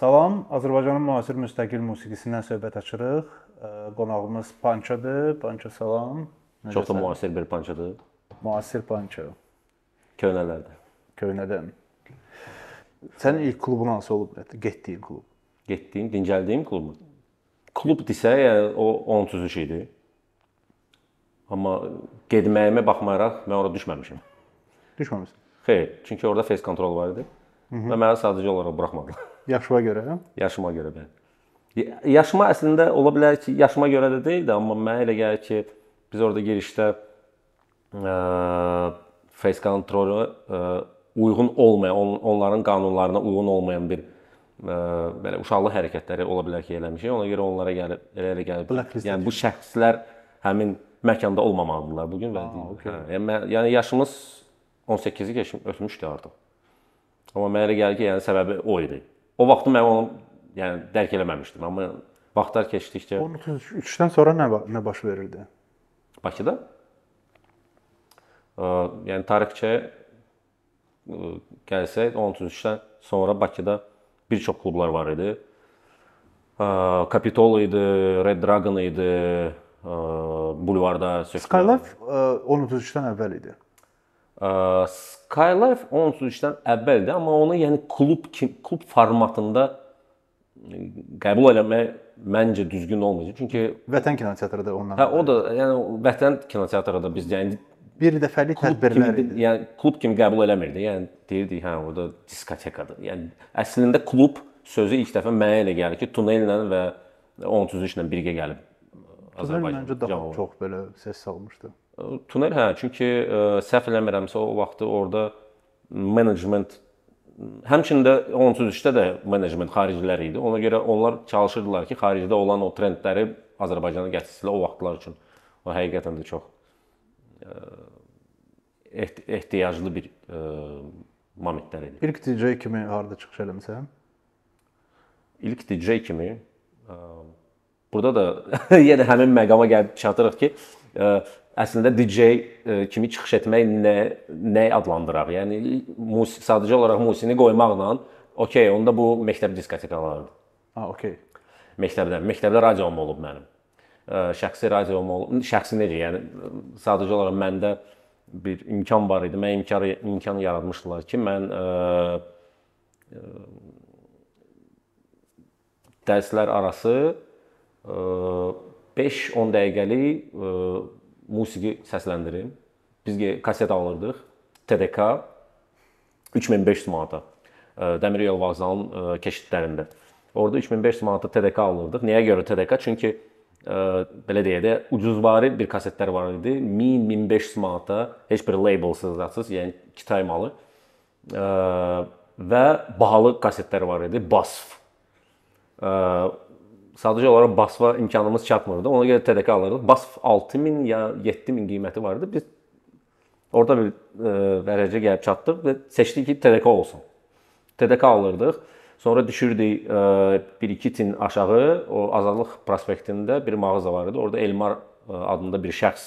Salam, Azərbaycanın müasir müstəqil musiqisindən söhbət açırıq. Qonağımız Pançodur. Panço salam. Necəsən? Çox da müasir bir Pançodur. Müasir Panço. Köynələrdə. Köynədən. Sənin ilk klubun hansı olub? Getdiyin klub. Getdiyim, dincəldiyim klubmu? Klub desə, yəni o 13-cü idi. Amma getməyimə baxmayaraq mən ora düşməmişəm. Düşməmisən? Xeyr, çünki orada face kontrol var idi. Hı -hı. Və məni sadəcə olaraq buraxmadılar. Yaşıma görə? Yaşıma görə bəli. Yaşıma əslində ola bilər ki, yaşıma görə də deyil də, amma mənə elə gəlir ki, biz orada girişdə ə, e, face kontrolu ə, e, uyğun olmayan, on, onların qanunlarına uyğun olmayan bir ə, e, belə uşaqlıq hərəkətləri ola bilər ki, eləmişik. Ona görə onlara gəlib elə elə gəlib. Blacklist yəni bu şəxslər həmin məkanda olmamalıdırlar bu gün və okay. hə, yəni, yəni yaşımız 18-i keçmiş ötmüşdü artıq. Amma mənə elə gəlir ki, yəni səbəbi o idi. O vaxtı mən onu yəni dərk eləməmişdim, amma vaxtlar keçdikcə 13-dən sonra nə nə baş verirdi? Bakıda? Ə, yəni tarixçəyə gəlsək 13-dən sonra Bakıda bir çox klublar var idi. Ə, Capitol idi, Red Dragon idi, ə, Bulvarda Skylife 13-dən əvvəl idi. Skylife onsuz işdən əvvəldir, amma onu yəni klub klub formatında e, qəbul eləmək məncə düzgün olmayacaq. Çünki Vətən kinoteatrı da ondan. Hə, o da yəni Vətən kinoteatrı da biz yəni bir dəfəlik tədbirlər kimi, idi. Yəni klub kimi qəbul eləmirdi. Yəni deyirdi, hə, orada diskotekadır. Yəni əslində klub sözü ilk dəfə mənə elə gəlir ki, tunellə və onsuz işlə birgə gəlib Azərbaycan. Məncə daha çox belə səs salmışdı. Tunel hə, çünki ə, e, səhv eləmirəmsə o vaxtı orada menecment həmçində 13-də də menecment xaricilər idi. Ona görə onlar çalışırdılar ki, xaricdə olan o trendləri Azərbaycana gətirsinlər o vaxtlar üçün. O həqiqətən də çox ə, e, ehtiyaclı bir ə, e, momentlər idi. İlk DJ kimi harda çıxış eləmisən? İlk DJ kimi ə, burada da yenə həmin məqama gəlib çatırıq ki, ə, əslində DJ e, kimi çıxış etmək nə nə adlandıraq? Yəni mus sadəcə olaraq musiqini qoymaqla, okey, onda bu məktəb diskotekalarıdır. Ha, okey. Məktəbdə, məktəbdə radiom olub mənim. E, şəxsi radiom olub. Şəxsi necə? Yəni sadəcə olaraq məndə bir imkan var idi. Mən imkanı imkanı yaratmışdılar ki, mən ə, e, ə, dərslər arası 5-10 dəqiqəlik musiqi səsləndirim. Biz kaset alırdıq. TDK 3500 manata. Dəmiryol vağzalının keşitlərində. Orda 3500 manata TDK alırdıq. Nəyə görə TDK? Çünki ə, belə deyə də ucuzvari bir kasetlər var idi. 1000-1500 manata heç bir labelsız zatsız, yəni Kitay malı. Ə, və bahalı kasetlər var idi. Basf. Ə, sadəcə olaraq basma imkanımız çatmırdı. Ona görə TDK alırdıq. Bas 6000 ya 7000 qiyməti var idi. Biz orada bir e, vərəcə gəlib çatdıq və seçdik ki, TDK olsun. TDK alırdıq. Sonra düşürdük 1-2 e, tin aşağı o Azadlıq prospektində bir mağaza var idi. Orada Elmar e, adında bir şəxs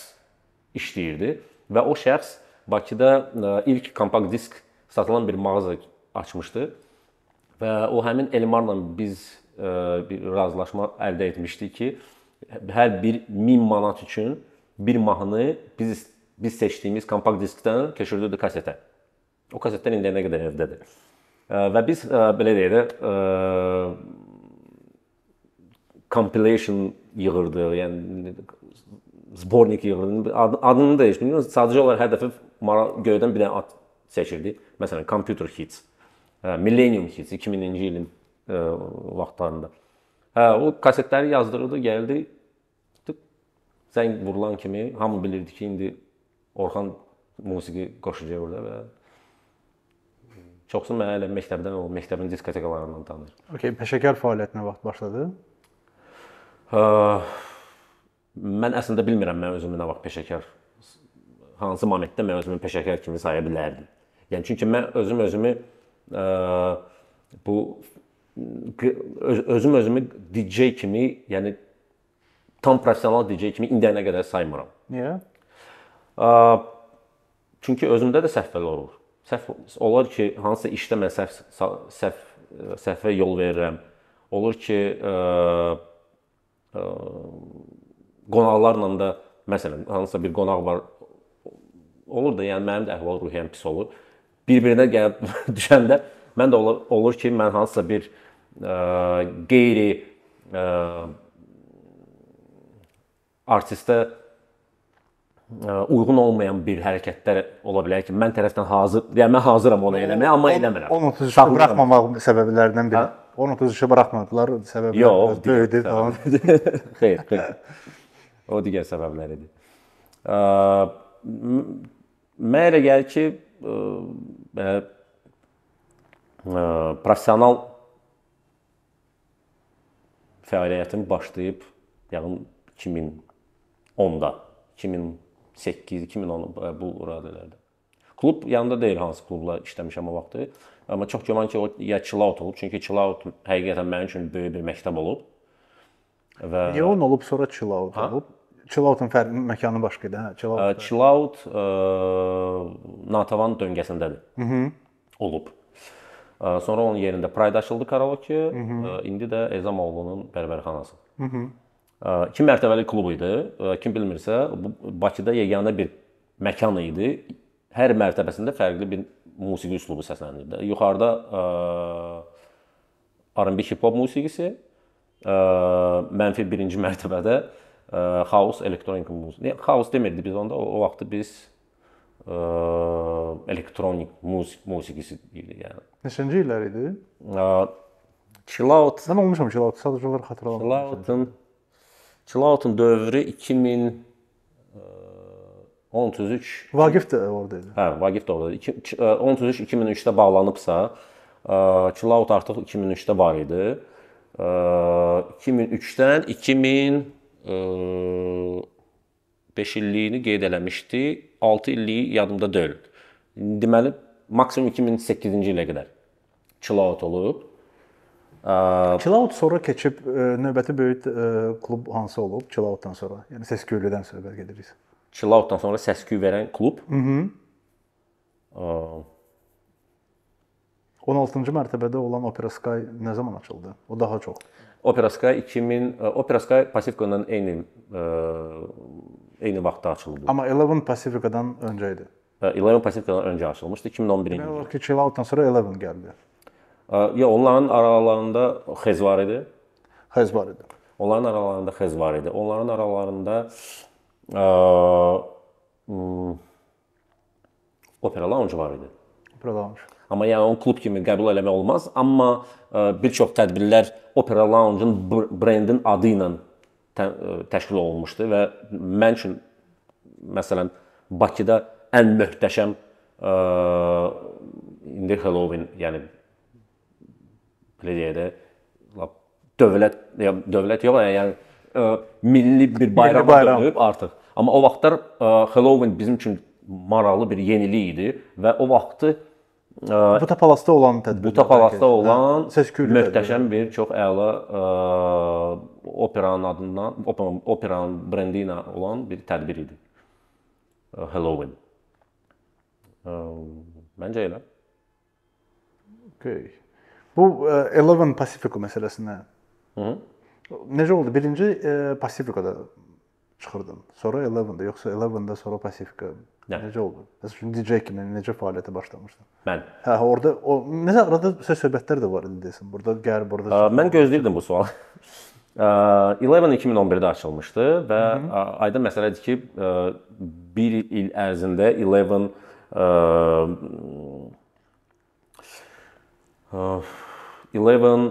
işləyirdi və o şəxs Bakıda e, ilk kompakt disk satılan bir mağaza açmışdı. Və o həmin Elmarla biz E, bir razılaşma əldə etmişdik ki, hər bir 1000 manat üçün bir mahnı biz biz seçdiyimiz kompakt diskdən köçürdürdü kasetə. O kasetlər indiyənə qədər evdədir. E, və biz e, belə deyək də compilation yığırdı, yəni zbornik yığırdı. Adını dəyişdirdik. Sadəcə olaraq hər dəfə göydən bir dənə ad seçirdi. Məsələn, Computer Hits, Millennium Hits 2000-ci ilin e, vaxtlarında. Hə, o kasetləri yazdırırdı, gəldi. Tıp, zəng vurulan kimi hamı bilirdi ki, indi Orxan musiqi qoşacaq orada və çoxsu mənə elə məktəbdən, o məktəbin diskotekalarından tanıyır. Okay, peşəkar fəaliyyətinə vaxt başladı? Hə, mən əslində bilmirəm mən özümü nə vaxt peşəkar hansı momentdə mən özümü peşəkar kimi saya bilərdim. Yəni çünki mən özüm özümü ə, e, bu öz, özüm özümü DJ kimi, yəni tam professional DJ kimi indiyənə qədər saymıram. Niyə? Yeah. Çünki özümdə də səhvlər olur. Səhv olar ki, hansısa işdə mən səhv səhv e, səhvə yol verirəm. Olur ki, ə, e, ə, e, qonaqlarla da məsələn, hansısa bir qonaq var. Olur da, yəni mənim də əhval-ruhiyyəm pis olur. Bir-birinə gəlib düşəndə Mən də olur, olur ki, mən hansısa bir ə, e, qeyri ə, e, artistə e, uyğun olmayan bir hərəkətlər ola bilər ki, mən tərəfdən hazır, yəni mən hazıram onu eləməyə, amma eləmirəm. Onu tuzuşu buraxmamaq səbəblərindən biri. Hə? Onu tuzuşu buraxmadılar, səbəblər Yox, böyüdü falan. xeyr, xeyr. O digər səbəblər idi. Mənə elə gəlir ki, belə professional fəaliyyətim başlayıb yaxın 2010-da, 2008-2010 bu radələrdə. Klub yanında deyil hansı klubla işləmişəm o vaxtı. Amma çox güman ki, o ya Chillout olub, çünki Chillout həqiqətən mənim üçün böyük bir məktəb olub. Və Leon olub, sonra Chillout olub. Chilloutun fərqli məkanı başqa idi, hə, Chillout. Chillout Natavan döngəsindədir. Mhm. Olub. Sonra onun yerində Pride açıldı karaoke. İndi də Ezamoğlu'nun bərbərxanası. Hı -hı. İki mərtəbəli klub idi. Kim bilmirsə, bu Bakıda yeganə bir məkan idi. Hər mərtəbəsində fərqli bir musiqi üslubu səslənirdi. Yuxarıda R&B hip-hop musiqisi, mənfi 1-ci mərtəbədə house elektronik musiqi. House demirdi biz onda. O, o vaxtı biz elektronik musik musiqisi idi yəni. Neçənci illər idi? Chillout. Mən olmuşam Chillout, sadəcə olaraq xatırlamıram. Chilloutun Chilloutun dövrü 2000 13 Vaqif də orada idi. Hə, Vaqif də orada idi. 13 2003-də bağlanıbsa, Chillout artıq 2003-də var idi. 2003-dən 2000 5 illiyini qeyd eləmişdi. 6 illiyi yadımda deyil. Deməli maksimum 2008-ci ilə qədər kilout olub. Kilout sonra keçib e, növbəti böyük e, klub hansı olub? Kiloutdan sonra. Yəni Səsküylüdən söhbət gedirik. Kiloutdan sonra səsküy verən klub. Mhm. 16-cı mərtəbədə olan Opera Sky nə zaman açıldı? O daha çox. Opera Sky 2000 e, Opera Sky Pasifkonun eyni eyni vaxtda açıldı. Amma Eleven Pacifica-dan öncə idi. Hə, Eleven Pacifica-dan öncə açılmışdı 2011-ci ildə. Demək olar ki, Chillout-dan sonra Eleven gəldi. Hə, ya onların aralarında Xez var idi. Xez var idi. Onların aralarında Xez var idi. Onların aralarında ə, hə, Opera Lounge var idi. Opera Lounge. Amma yəni onu klub kimi qəbul eləmək olmaz, amma ə, bir çox tədbirlər Opera Lounge-un brendin adı ilə E, təşkil olunmuşdu və mən üçün məsələn Bakıda ən möhtəşəm ə, e, indi Halloween, yəni belə deyə də dövlət ya dövlət yox, yəni ə, yəni, e, milli bir bayrama bayram. dönüb artıq. Amma o vaxtlar ə, Halloween bizim üçün maraqlı bir yenilik idi və o vaxtı Buta palasda olan tədbir. Buta palasda hə, olan səsküylü möhtəşəm bir çox əla ə, e, operanın adından, operanın brendi ilə olan bir tədbir idi. E, Halloween. Ə, e, məncə elə. Okay. Bu Eleven Pacifico məsələsinə. Hı -hı. Necə oldu? Birinci Pacifico-da çıxırdın. Sonra Eleven-də, yoxsa Eleven-də sonra Pacifico? Nə. Necə oldu? Bəs şimdi DJ kimi necə fəaliyyətə başlamışdın? Mən. Hə, orada o necə arada söz-söhbətlər də var idi desin. Burada gəl, burada. Ə, mən gözləyirdim bu sualı. Eleven 2011-də açılmışdı və Hı -hı. aydın məsələdir ki, 1 il ərzində Eleven Eleven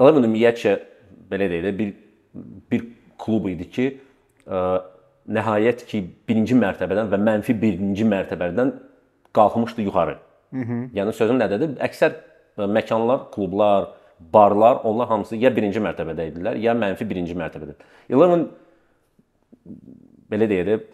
Eleven ümumiyyətcə belə deyək də bir bir klub idi ki, nəhayət ki, birinci mərtəbədən və mənfi birinci mərtəbədən qalxmışdı yuxarı. Hı -hı. Yəni sözüm nədir? Əksər e, məkanlar, klublar, barlar, onlar hamısı ya birinci mərtəbədə idilər, ya mənfi birinci mərtəbədə. Eleven belə deyək,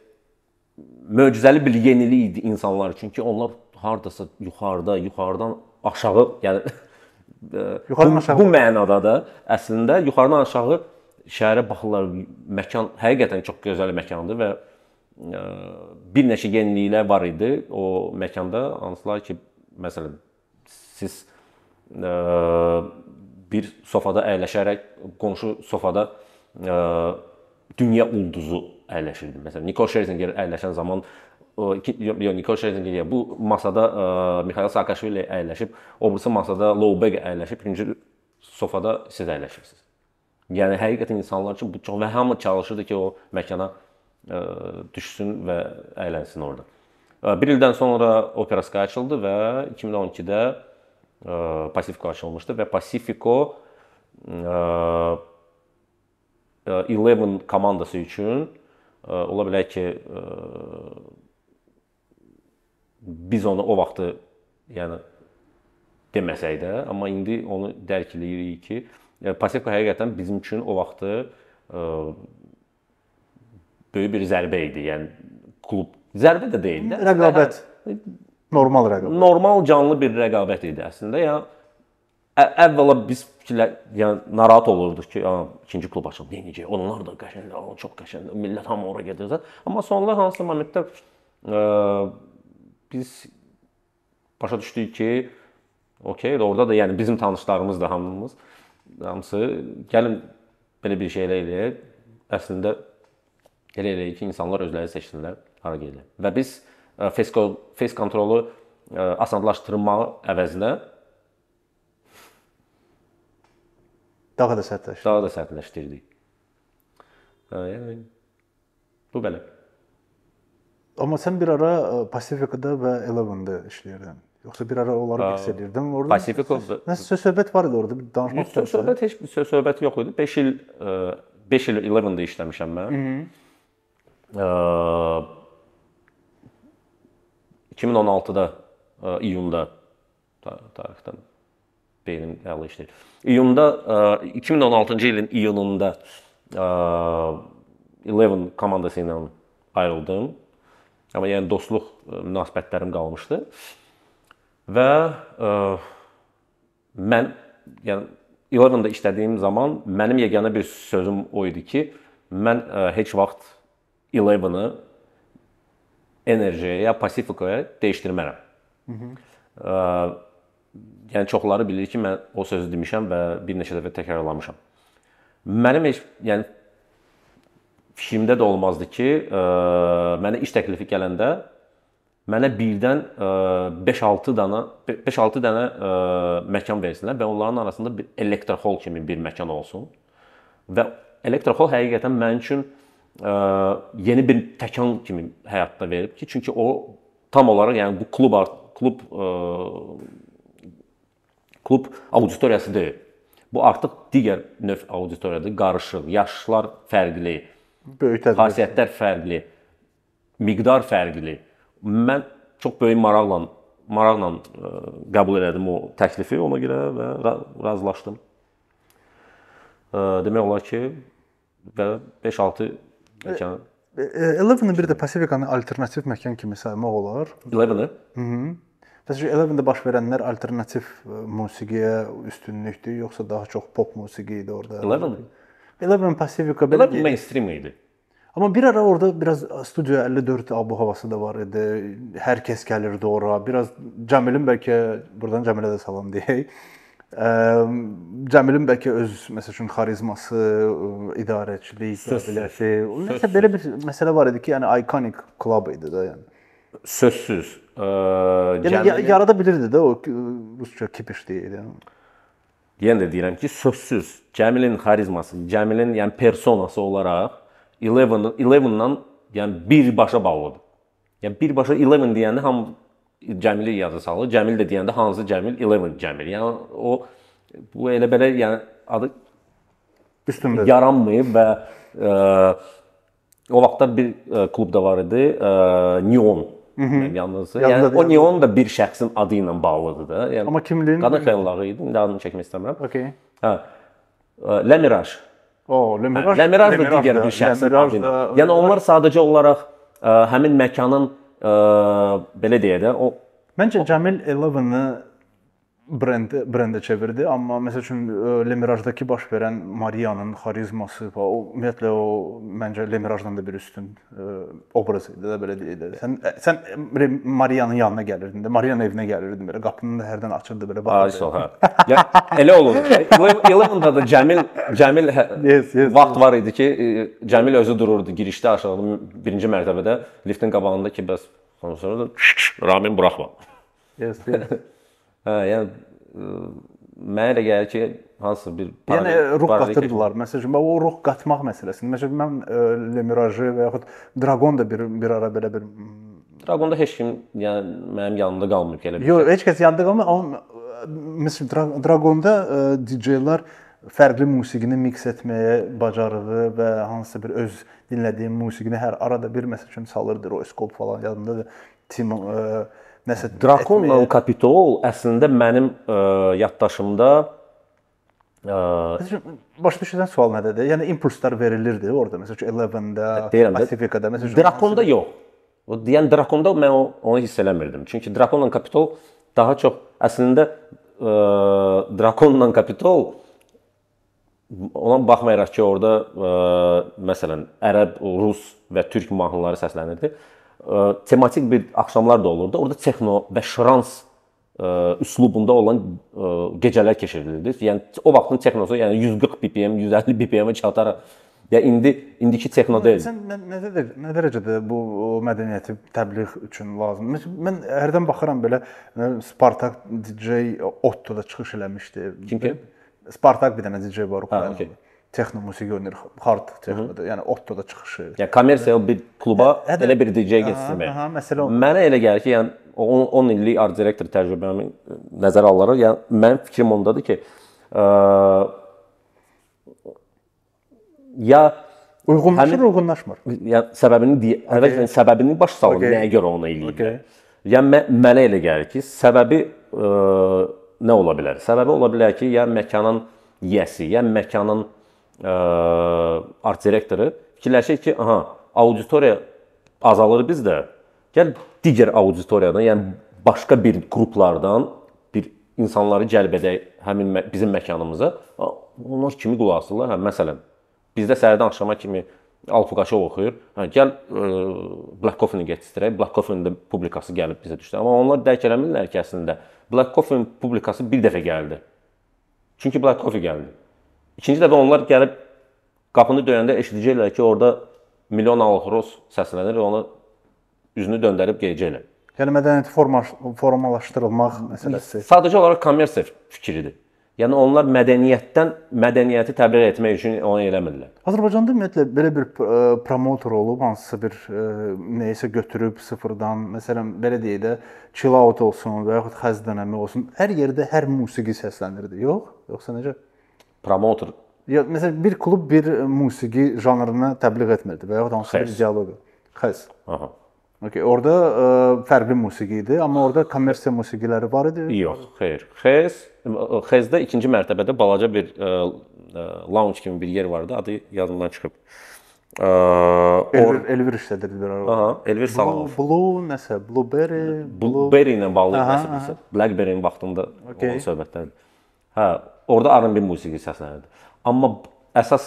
möcüzəli bir yenilik idi insanlar üçün ki, onlar hardasa yuxarıda, yuxarıdan aşağı, yəni e, yuxarıdan aşağı bu, bu mənada da əslində yuxarıdan aşağı şəhərə baxırlar, məkan həqiqətən çox gözəl məkandır və ə, e, bir neçə yeniliklər var idi o məkanda, hansılar ki, məsələn, siz ə, e, bir sofada əyləşərək qonşu sofada ə, e, dünya ulduzu əyləşirdi. Məsələn, Nikol Scherzinger əyləşən zaman yox, Nikol Şerzingerə bu masada ə, Mikhail Saakashvili əyləşib, o birisi masada Lowbeg əyləşib, üçüncü sofada siz əyləşirsiniz. Yəni həqiqətən insanlar ki, bu çox və hamı çalışırdı ki, o məkana ə, e, düşsün və əylənsin orada. E, bir ildən sonra Opera Sky açıldı və 2012-də e, Pacifico açılmışdı və Pacifico ə, 11 komandası üçün ə, ola bilər ki, ə, biz onu o vaxtı yəni deməsək də, amma indi onu dərk eləyirik ki, Yəni Paseko həqiqətən bizim üçün o vaxtı ə, e, böyük bir zərbə idi. Yəni klub zərbə də deyil də. Rəqabət. Hə, normal rəqabət. Normal canlı bir rəqabət idi əslində. Yəni əvvəla biz fikirlər, yəni narahat olurduq ki, ya, ikinci klub açıldı, necə? Onlar da qəşəngdir, onlar çox qəşəngdir. Millət hamı ora gedir zət. Amma sonralar hansı momentdə ə, e, biz başa düşdük ki, okey, orada da yəni bizim tanışlarımız da hamımız ə, hamısı gəlin belə bir şeylə eləyək. Əslində elə eləyik ki, insanlar özləri seçsinlər hara gedir. Və biz e, face control, face kontrolu e, asanlaşdırmağı əvəzinə daha da sərtləşdirdik. Daha da sərtləşdirdik. Yəni bu belə. Amma sən bir ara e, Pacificada və Eleven-də işləyirdin. Yoxsa bir ara onları miks edirdim. Orada Pasifik oldu. Nəsə söz-söhbət var idi orada, bir danışmaq istəyirəm. Söz-söhbət heç bir söz-söhbət yox idi. 5 il 5 e, il Eleven-də işləmişəm mən. Hı -hı. 2016-da e, e, iyunda tarixdən beynim əla işləyir. İyunda 2016-cı ilin iyununda Eleven komandası ilə ayrıldım. Amma yəni dostluq münasibətlərim qalmışdı. Və ə, e, mən yəni İoranda işlədiyim zaman mənim yeganə bir sözüm o idi ki, mən ə, e, heç vaxt Eleven-ı enerjiyə, Pacifica-ya dəyişdirmərəm. Mhm. Yəni çoxları bilir ki, mən o sözü demişəm və bir neçə dəfə təkrarlamışam. Mənim heç yəni fikrimdə də olmazdı ki, ə, mənə iş təklifi gələndə mənə birdən 5-6 e, dana 5-6 dənə e, məkan versinlər və onların arasında bir elektrohol kimi bir məkan olsun. Və elektrohol həqiqətən mənim üçün e, yeni bir təkan kimi həyatda verib ki, çünki o tam olaraq yəni bu klub klub klub auditoriyası deyil. Bu artıq digər növ auditoriyadır, qarışıq, yaşlar fərqli, böyük xasiyyətlər fərqli, miqdar fərqli. Mən çox böyük maraqla maraqla e, qəbul elədim o təklifi ona görə və razılaşdım. E, demək olar ki, və 5-6 e, məkan Eleven-ı bir də Pasifikanı alternativ məkan kimi saymaq olar. Eleven-ı? Mhm. Bəs Eleven-də baş verənlər alternativ musiqiyə üstünlükdür, yoxsa daha çox pop musiqi idi orada? Eleven? Eleven Pasifika belə mainstream idi. Amma bir ara orada biraz e, studiya 54 abu havası da var idi. Hər kəs gəlirdi ora. Biraz Cəmilin bəlkə burdan Cəmilə də salam deyək. Cəmilin bəlkə öz məsəl üçün xarizması, idarəçilik qabiliyyəti, nəsə belə bir məsələ var idi ki, yəni iconic klub idi də yəni. Sözsüz. Ə, yəni Cəmilin... yarada bilirdi də o rusca kipiş deyildi. Yəni. Yenə də deyirəm ki, sözsüz Cəmilin xarizması, Cəmilin yəni personası olaraq 11 11-dan yəni birbaşa bağlıdır. Yəni birbaşa 11 deyəndə hamı Cəmili yada salır. Cəmil də deyəndə hansı Cəmil? 11 Cəmil. Yəni o bu elə belə yəni adı üstündə yaranmayıb və ə, e, o vaxtlar bir ə, e, klub da var idi, ə, e, Neon yalnızdır. Mhm. Yəni Yadındadır, yəni o Neon da bir şəxsin adı ilə bağlıdır da. Yəni Amma kimliyin qadın xəyalları idi. İndi adını çəkmək istəmirəm. Okay. Hə. Ləmiraş. O, Lemiraj. Lemiraj da digər bir şəxsin adı. Yəni onlar sadəcə olaraq ə, e, həmin məkanın ə, e, belə deyə də o Məncə Cəmil Eleven-ı brendə brendə çevirdi, amma məsəl üçün e, Lemirajdakı baş verən Mariyanın xarizması və o ümumiyyətlə o məncə Lemirajdan da bir üstün e, obraz idi də belə deyək də. Sən e, sən Mariyanın yanına gəlirdin də, Mariyanın evinə gəlirdin belə, qapını da hərdən açırdı belə baxırdı. Ha, hə. ya elə olur. Eleven-da da Cəmil Cəmil hə, yes, yes, vaxt var idi ki, Cəmil özü dururdu girişdə aşağıda birinci mərtəbədə liftin qabağında ki, bəs sonra da Ramin buraxma. Yes, yes. Hə, yəni e, mənə elə gəlir ki, hansısa bir yəni ruh qatırdılar. Məsələn, o ruh qatmaq məsələsini. Məsələn, mən e, Lemirajı və yaxud Dragon da bir bir ara belə bir Dragonda heç kim yəni mənim yanımda qalmayıb elə bir. Yox, şey. heç kəs yanında qalmır, amma e, məsəl Dra Dragonda DJ-lər fərqli musiqini miks etməyə bacarığı və hansısa bir öz dinlədiyim musiqini hər arada bir məsəl üçün salırdı. Royce Cole falan yadımdadır. Tim e, nəsə Drakonla etməyə... Kapitol əslində mənim ə, e, yaddaşımda ə, başa düşülən sual nədir? Yəni impulslar verilirdi orada. Məsələn, 11-də, Pacificada, məsələn. Drakonda hansı... yox. O deyən Drakonda mən o, onu hiss eləmirdim. Çünki Drakonla Kapitol daha çox əslində ə, e, Drakonla Kapitol ona baxmayaraq ki, orada ə, e, məsələn ərəb, rus və türk mahnıları səslənirdi tematik bir axşamlar da olurdu. Orada texno və şrans ə, üslubunda olan ə, gecələr keçirilirdi. Yəni o vaxtın texnosu, yəni 140 BPM, 150 BPM-ə çataraq ya indi indiki texno deyil. Sən nə, nədədir? Nə dərəcədə bu o mədəniyyəti təbliğ üçün lazımdır? Mən hərdən baxıram belə Spartak DJ Otto da çıxış eləmişdi. Kim ki? Spartak bir dənə DJ var Ukraynada texno musiqi oynayır, hard texnoda, yəni ottoda çıxışı. Yəni kommersiya hə, bir kluba hə, hə elə bir DJ getsin belə. Hə, məsələ o. Mənə elə gəlir ki, yəni 10 illik art direktor təcrübəmi nəzərə alaraq, yəni mənim fikrim ondadır ki, ə, ya uyğunlaşır, həmin, uyğunlaşmır. Yəni səbəbini deyə, okay. əvvəl səbəbini baş salın, okay. nəyə görə onu eləyir. Okay. Yəni mə, mənə elə gəlir ki, səbəbi ə, nə ola bilər? Səbəbi ola bilər ki, ya məkanın yiyəsi, ya məkanın art direktoru fikirləşir ki, aha, auditoriya azalır bizdə. Gəl digər auditoriyadan, yəni başqa bir qruplardan bir insanları cəlb edək həmin mə bizim məkanımıza. Onlar kimi qulaq asırlar? Hə, məsələn, bizdə səhərdən axşama kimi Alpuqaşov oxuyur. Hə, gəl e, Black Coffee-ni gətirək. Black Coffee-nin də publikası gəlib bizə düşdü. Amma onlar dərk eləmirlər ki, əslində Black Coffee-nin publikası bir dəfə gəldi. Çünki Black Coffee gəldi. İkinci dəfə onlar gəlib qapını döyəndə eşidəcəklər ki, orada milyon alxros səslənir və ona üzünü döndərib gedəcəklər. Yəni mədəniyyəti forma, formalaşdırılmaq məsələsi. Sadəcə olaraq kommersiya fikridir. Yəni onlar mədəniyyətdən mədəniyyəti təbliğ etmək üçün onu eləmirlər. Azərbaycanda ümumiyyətlə belə bir e, promotor olub, hansısa bir e, nəyisə götürüb sıfırdan, məsələn, belə deyək də, chill out olsun və yaxud xəz dənəmi olsun, hər yerdə hər musiqi səslənirdi, yox? Yoxsa necə? promotor ya məsələn bir klub bir musiqi janrına təbliğ etmirdi və ya hansısa bir ideologiya. Xəs. Aha. Okay, orada ə, fərqli musiqi idi, amma orada kommersiya musiqiləri var idi. Yox, xeyr. Xez Xezdə ikinci mərtəbədə balaca bir ə, ə, lounge kimi bir yer vardı, adı yadımdan çıxıb. Ə, Elvir, or Elvir işlədirdi bir ara. Aha, Elvir Salamov. Blue, blue nəsə, Blueberry, Blue... Blueberry ilə bağlı nəsə, Blackberry-nin vaxtında okay. olan söhbətlərdir. Hə, orada R&B musiqi səslənirdi. Amma əsas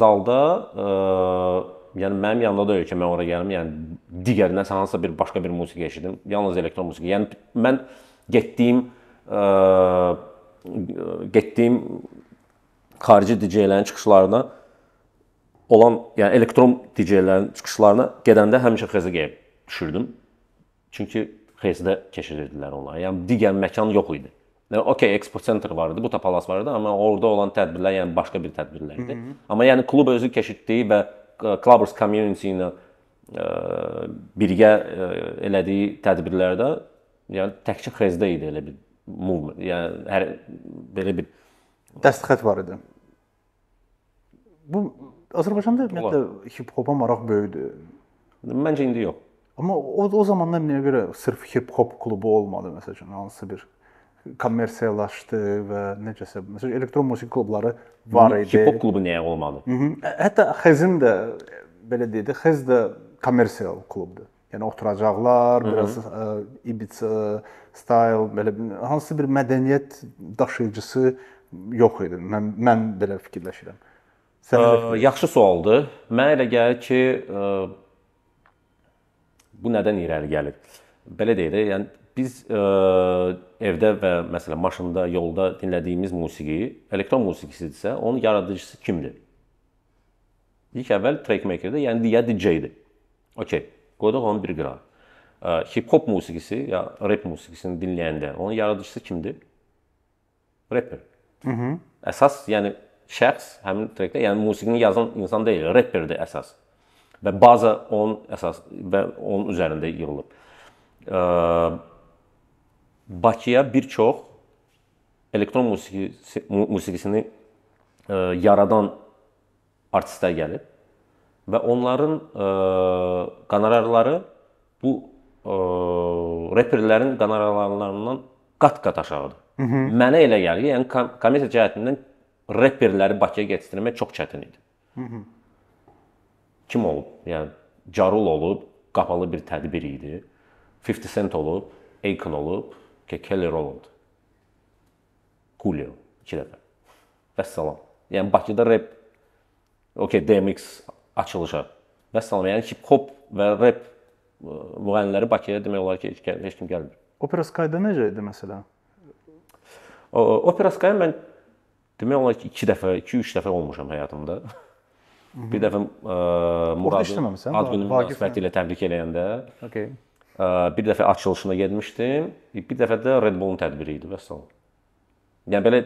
zalda ə, e, yəni mənim yanımda da ölkə mən ora gəldim, yəni digər nəsə hansısa bir başqa bir musiqi eşidim. Yalnız elektron musiqi. Yəni mən getdiyim ə, e, getdiyim xarici DJ-lərin çıxışlarına olan, yəni elektron DJ-lərin çıxışlarına gedəndə həmişə XZG-yə düşürdüm. Çünki XZG-də keçirirdilər onları. Yəni digər məkan yox idi okey eksport sentr var idi, bu tapalas var idi, amma orada olan tədbirlər yəni başqa bir tədbirlər idi. Hı -hı. Amma yəni klub özü keşitdiyi və e, Clubbers community ilə ə, e, birgə ə, e, elədiyi tədbirlərdə yəni təkcə Xezdə idi elə bir movement, yəni hər belə bir dəstəxət var idi. Bu Azərbaycanda ümumiyyətlə hip-hopa maraq böyükdür. Məncə indi yox. Amma o o zamanlar niyə görə sırf hip-hop klubu olmadı məsələn, hansısa bir kommersiyalaşdı və necəsə məsələn elektron musiqi klubları var idi. Hip-hop klubu niyə olmadı? Hı -hı. Hətta Xezin də belə deyildi. Xez də kommersiyalı klubdur. Yəni oturacaqlar, Hı -hı. biraz ə, Ibiza style belə hansısa bir mədəniyyət daşıyıcısı yox idi. Mən mən belə fikirləşirəm. Sən ə, fikirləşir. yaxşı sualdır. Mənə elə gəlir ki, ə, bu nədən irəli gəlir? Belə deyək də, yəni Biz ə, e, evdə və məsələn maşında, yolda dinlədiyimiz musiqi elektron musiqisidirsə, onun yaradıcısı kimdir? İlk əvvəl trackmakerdir, yəni ya DJ-dir. Okay, qoyduq onu bir qırağa. E, hip-hop musiqisi ya rep musiqisini dinləyəndə onun yaradıcısı kimdir? Rapper. Mhm. Əsas, yəni şəxs həmin trekdə, yəni musiqini yazan insan deyil, rapperdir əsas. Və baza onun əsas və onun üzərində yığılıb. Ə, e, Bakıya bir çox elektron musiqisi musiqisini e, yaradan artistlər gəlib və onların e, qonorarları bu e, reperlərin qonorarlarından qat-qat aşağıdır. Hı mhm. -hı. Mənə elə gəlir, yəni kommersiya cəhətindən reperləri Bakıya gətirmək çox çətin idi. Hı mhm. -hı. Kim olub? Yəni Carul olub, qapalı bir tədbir idi. 50 Cent olub, Akon olub, ki, Kelly Rowland. Coolio, iki dəfə. Vəssalam. Yəni Bakıda rep OK, DMX açılışa. Vəssalam. Yəni hip-hop və rep e, müğənniləri Bakıya demək olar ki, heç kim gəlmir. Opera Sky-da necə idi məsələn? Opera Sky mən demək olar ki, 2 dəfə, 2-3 dəfə olmuşam həyatımda. Mhm. Bir dəfə ə, e, Muradın ad günü münasibətilə təbrik eləyəndə. Okay bir dəfə açılışına getmişdim. Bir dəfə də Red Bull-un tədbiri idi və salam. Yəni belə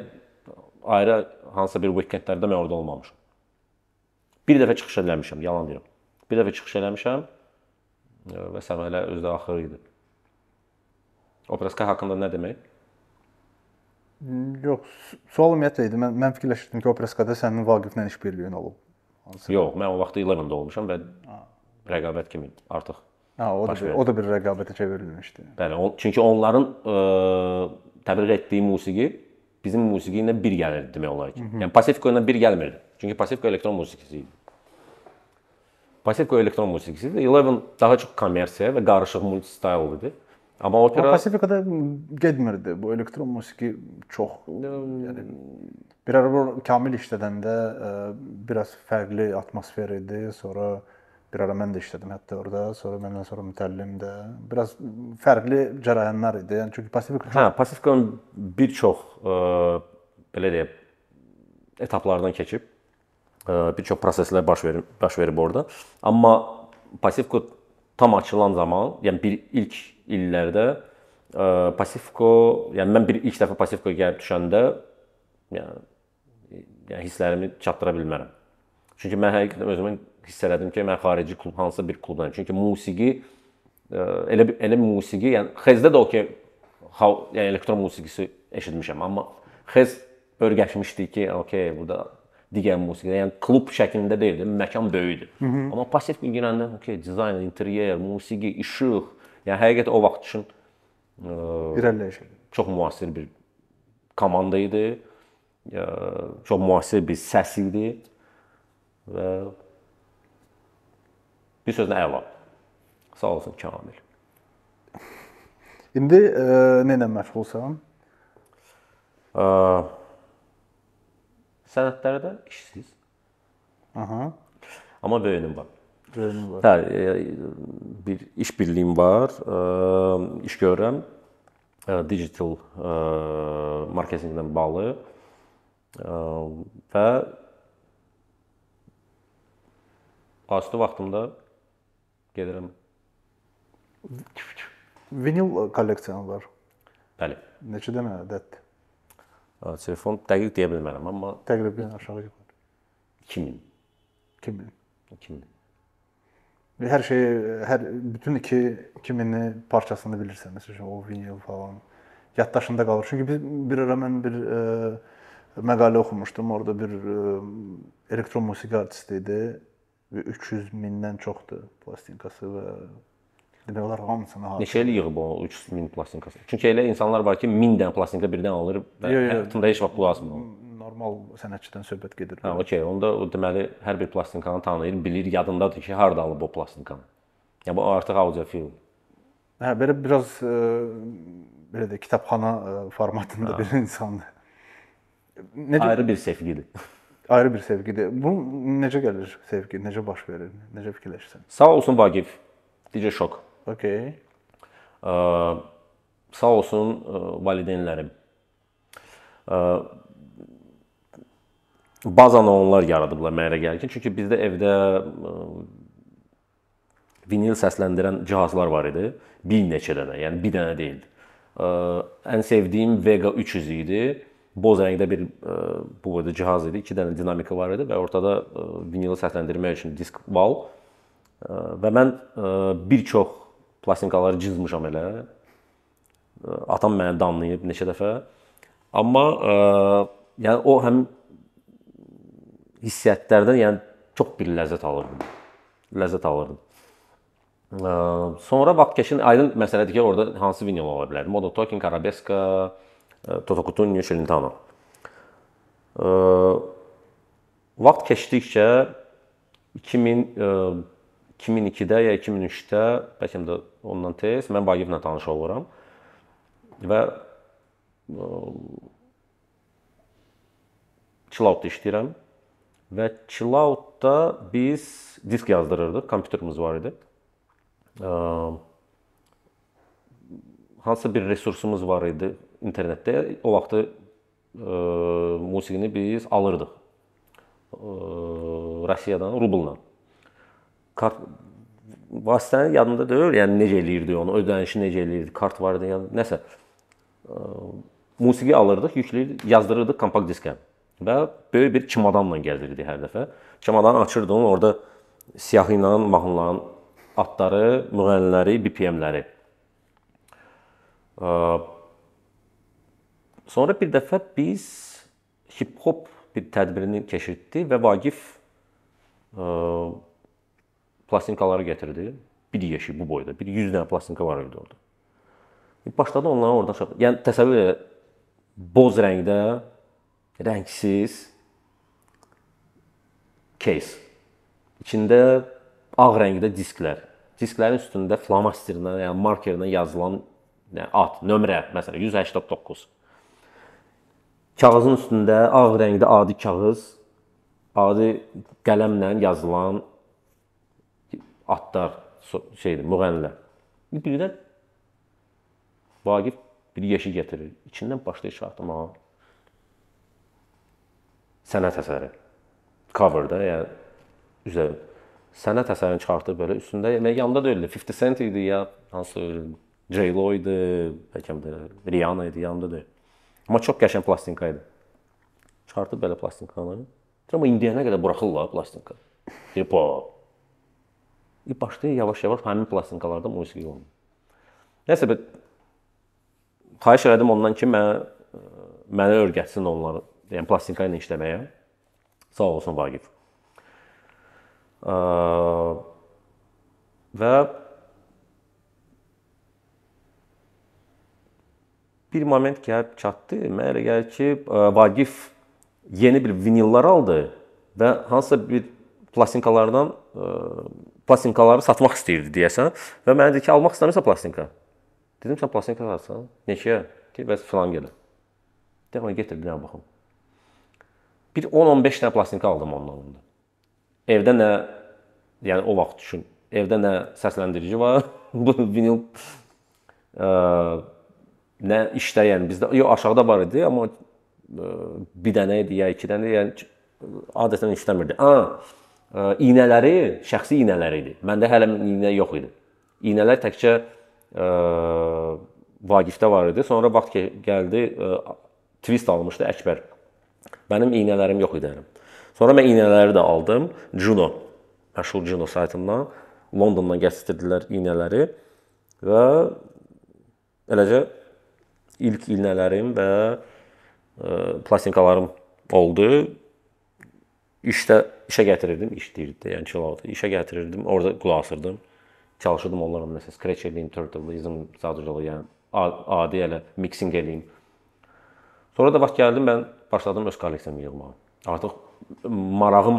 ayrı hansısa bir weekendlərdə mən orada olmamışam. Bir dəfə çıxış eləmişəm, yalan deyirəm. Bir dəfə çıxış eləmişəm e, və səhv elə özdə axırı idi. Opraska haqqında nə demək? Hmm, yox, sual ümumiyyətlə idi. Mən mən fikirləşirdim ki, Opraskada sənin Vaqiflə iş birliyin olub. Hansı? Yox, mən o vaxt Eleven-də olmuşam və rəqabət kimi artıq Hə, o da, bir, o da bir rəqabətə çevrilmişdi. Bəli, on, çünki onların ə, e, təbrir etdiyi musiqi bizim musiqi ilə bir gəlirdi demək olar ki. Hı mhm. -hı. Yəni Pasifiko ilə bir gəlmirdi. Çünki Pasifiko elektron musiqisi idi. Pasifiko elektron musiqisi idi. Eleven daha çox kommersiya və qarışıq multistyle idi. Amma opera Ama Pasifikada getmirdi. Bu elektron musiqi çox yəni bir ara bu Kamil işlədəndə ə, e, biraz fərqli atmosfer idi. Sonra Bir ara mən də işlədim hətta orada, sonra məndən sonra mütəllim də. Biraz fərqli cərəyanlar idi. Yəni çünki Pasifik Hə, Pasifikanın bir çox ə, e, belə deyək, etaplardan keçib ə, e, bir çox proseslər baş verib baş verib orada. Amma Pasifiko tam açılan zaman, yəni bir ilk illərdə ə, e, Pasifiko, yəni mən bir ilk dəfə Pasifikoya gəlib düşəndə yəni yəni hisslərimi çatdıra bilmərəm. Çünki mən həqiqətən özümün hiss elədim ki, mən xarici klub hansısa bir klubdan. Çünki musiqi e, elə bir elə bir musiqi, yəni xezdə də o ki, yəni elektron musiqisi eşitmişəm, amma xez örgəşmişdi ki, okey, burada digər musiqidə, yəni klub şəklində deyildi, məkan böyükdür. Hı -hı. Amma pasiv girəndə okey, dizayn, interyer, musiqi, işıq, yəni həqiqətən o vaxt üçün e, irəliləyişdir. Çox müasir bir komanda idi. E, çox müasir bir səs idi və Bir sözlə əla. Sağ olsun Kamil. İndi e, nə ilə məşğulsan? E, sənətlərdə işsiz. Aha. Amma böyüyünüm var. Böyüyünüm var. Hə, bir iş birliyim var. E, iş görürəm. E, eh, digital e, eh, marketinqlə bağlı. Eh, e, və asılı vaxtımda gedirəm. Vinil kolleksiyan var. Bəli. Neçə dənə ədəddir? Telefon dəqiq deyə bilmərəm, amma təqribən aşağı yuxarı 2000. 2000. 2000. Hər şey, hər bütün 2 2000-i parçasını bilirsən, məsələn, o vinil falan yaddaşında qalır. Çünki biz bir ara mən bir e, məqalə oxumuşdum, orada bir e, elektron musiqi artisti idi və 300 mindən çoxdur plastinkası və demək olar hamısını harcayır. Neçə il yığıb o 300 min plastinkası? Çünki elə insanlar var ki, 1000 dənə plastinka birdən alır və həyatında heç vaxt qulaq asmır. Normal sənətçidən söhbət gedir. Hə, okey. Onda deməli hər bir plastinkanı tanıyır, bilir, yadındadır ki, harda alıb o plastinkanı. Yəni bu artıq audiofil. Hə, belə biraz ə, e, belə də kitabxana ə, e, formatında hə. bir insandır. Necə ayrı bir sevgidir. ayrı bir sevgidir. Bu necə gəlir sevgi? Necə baş verir? Necə fikirləşirsən? Sağ olsun Vaqif. DJ Şok. Okay. Ə, sağ olsun ə, valideynlərim. Ə, bazanı onlar yaradıblar mənə gəlir ki, çünki bizdə evdə ə, vinil səsləndirən cihazlar var idi. Bir neçə dənə, yəni bir dənə deyildi. Ə, ən sevdiyim Vega 300 idi boz rəngdə bir e, bu boyda cihaz idi. 2 dənə dinamika var idi və ortada e, vinili səsləndirmək üçün disk val e, və mən bir çox plastinkaları cızmışam elə. Atam məni danlayıb neçə dəfə. Amma yəni o həm hissiyyətlərdən yəni çox bir ləzzət alırdım. Ləzzət alırdım. Sonra vaxt keçin aydın məsələdir ki, orada hansı vinil ola bilərdim? Modo Talking, Arabeska, toz Totokutunyo Şelintano. Vaxt keçdikcə 2000 2002-də ya 2003-də, bəlkə də ondan tez mən Vaqiflə tanış oluram. Və Chillout-da işləyirəm və Chillout-da biz disk yazdırırdıq, kompüterimiz var idi. Hansısa bir resursumuz var idi internetdə o vaxtı ə, e, musiqini biz alırdıq. Ə, e, Rusiyadan rubulla. Kart vasitənin yadında deyil, yəni necə eləyirdi onu, ödənişi necə eləyirdi, kart var idi, yəni nəsə. Ə, e, musiqi alırdıq, yükləyirdik, yazdırırdıq kompakt diskə və böyük bir çimadanla gəlirdi hər dəfə. Çimadanı açırdın, orada siyahı ilə mahnıların adları, müğənniləri, BPM-ləri Sonra bir dəfə biz hip-hop bir tədbirini keçirtdi və Vaqif ə, e, plastinkaları gətirdi. Bir yeşik bu boyda, bir 100 dənə plastinka var idi orada. Başladı onları oradan çatdı. Yəni təsəvvür elə boz rəngdə, rəngsiz case. İçində ağ rəngdə disklər. Disklərin üstündə flomasterlə, yəni markerlə yazılan yəni ad, nömrə, məsələn 189. Kağızın üstündə ağ rəngdə adi kağız, adi qələmlə yazılan adlar şeydir, müğənnilər. Birdən Vaqif bir yeşi gətirir. İçindən başlayır şahtamağa. Sənət əsəri. Cover da, yəni üzə sənət əsərini çıxartır belə üstündə. Yəni yanında da elə 50 Cent idi ya, hansı J-Lo idi, bəlkə də Rihanna idi yanında da. Amma çox qəşəng plastinka idi. Çıxartıb belə plastinkanı. Amma indiyənə qədər buraxırlar plastinka. Depo. İ başlayır yavaş-yavaş həmin plastinkalarda musiqi olunur. Nəsə bir xahiş elədim ondan ki, mənə məni öyrətsin onları, yəni plastinka ilə işləməyə. Sağ olsun Vaqif. Və Bir moment gəlib çatdı. Mənə elə gəlir ki, e, Vagif yeni bir vinillər aldı və hansısa bir plastinkalardan e, plastinkaları satmaq istəyirdi deyəsən və mənə dedi ki, almaq istəmirsə plastinka. Dedim sən plastinka satsan? Neçəyə? Deyir bəs filan gəlir. Deyəm ona get də bir dənə baxım. Bir 10-15 dənə plastinka aldım ondan. Onda. Evdə nə yəni o vaxt düşün. Evdə nə səsləndirici var, bu vinil ə, e, nə işdə yəni bizdə yox aşağıda var idi, amma e, bir dənə idi ya iki dənə, yəni adətən işləmirdi. A e, iynələri şəxsi iynələri idi. Məndə hələ iynə yox idi. İynələr təkcə ə, e, Vagifdə var idi. Sonra vaxt gəldi, ə, twist almışdı Əkbər. Mənim iynələrim yox idi hələ. Sonra mən iynələri də aldım Juno, məşhur Juno saytından. Londondan gətirdilər iynələri və eləcə ilk iynələrim və e, plastinkalarım oldu. İşdə işə gətirirdim, işləyirdi, yəni kilovatı işə gətirirdim, orada qulaq asırdım. Çalışırdım onlarla məsələn scratch eləyim, turtleizm sadəcəli, yəni adi elə mixing eləyim. Sonra da vaxt gəldim mən başladım öz kolleksiyamı yığmağa. Artıq marağım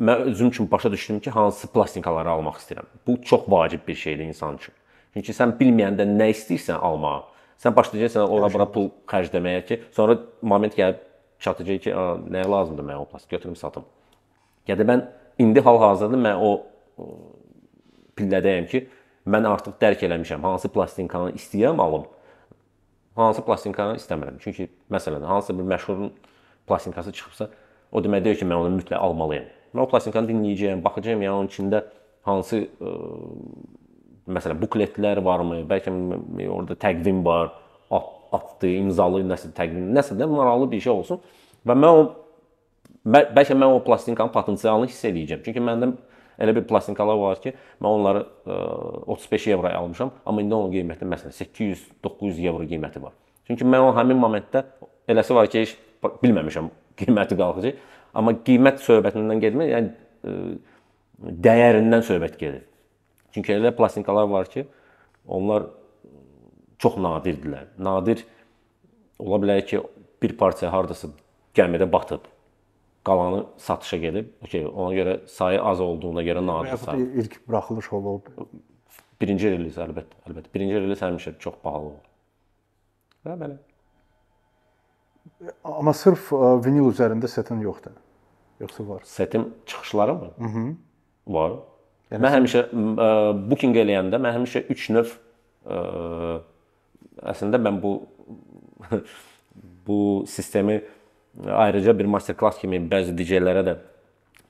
mən özüm üçün başa düşdüm ki, hansı plastinkaları almaq istəyirəm. Bu çox vacib bir şeydir insan üçün. Çünki sən bilməyəndə nə istəyirsən almağa, Sən başlayacaqsan ora-bura pul xərcləməyə ki, sonra moment gəlib çatacaq ki, nəyə lazımdır mənim o plast, götürüm satım. Ya da mən indi hal-hazırda mən o pillədəyəm ki, mən artıq dərk eləmişəm hansı plastinkanı istəyirəm alım. Hansı plastinkanı istəmirəm. Çünki məsələn, hansısa bir məşhurun plastinkası çıxıbsa, o demək deyir ki, mən onu mütləq almalıyam. Mən o plastinkanı dinləyəcəyəm, baxacağam ya yəni onun içində hansı ə, Məsələn, bukletlər varmı? Bəlkə orada təqvim var, atdı, imzalı nəsə təqvim, nəsə də maraqlı bir şey olsun. Və mən o bəlkə mən o plastinkanın potensialını hiss edəcəm. Çünki məndə elə bir plastinkalar var ki, mən onları ə, 35 evroya almışam, amma indi onun qiyməti məsələn 800-900 evro qiyməti var. Çünki mən o həmin momentdə eləsi var ki, heç bilməmişəm qiyməti qalxacaq. Amma qiymət söhbətindən getmir, yəni ə, e, dəyərindən söhbət gedir. Çünki elə plastinkalar var ki, onlar çox nadirdirlər. Nadir ola bilər ki, bir parça hardasa gəmidə batıb qalanı satışa gedib. Okay, ona görə sayı az olduğuna görə nadir satılır. İlk buraxılış olub. Birinci reliz əlbəttə, əlbəttə. Birinci reliz həmişə çox bahalı olur. Hə, belə. Amma sırf e, vinil üzərində setin yoxdur. Yoxsa var? Setim çıxışları mı? Mhm. Var. Yəni, mən həmişə ə, booking eləyəndə mən həmişə 3 növ ə, əslində mən bu bu sistemi ayrıca bir masterclass kimi bəzi DJ-lərə də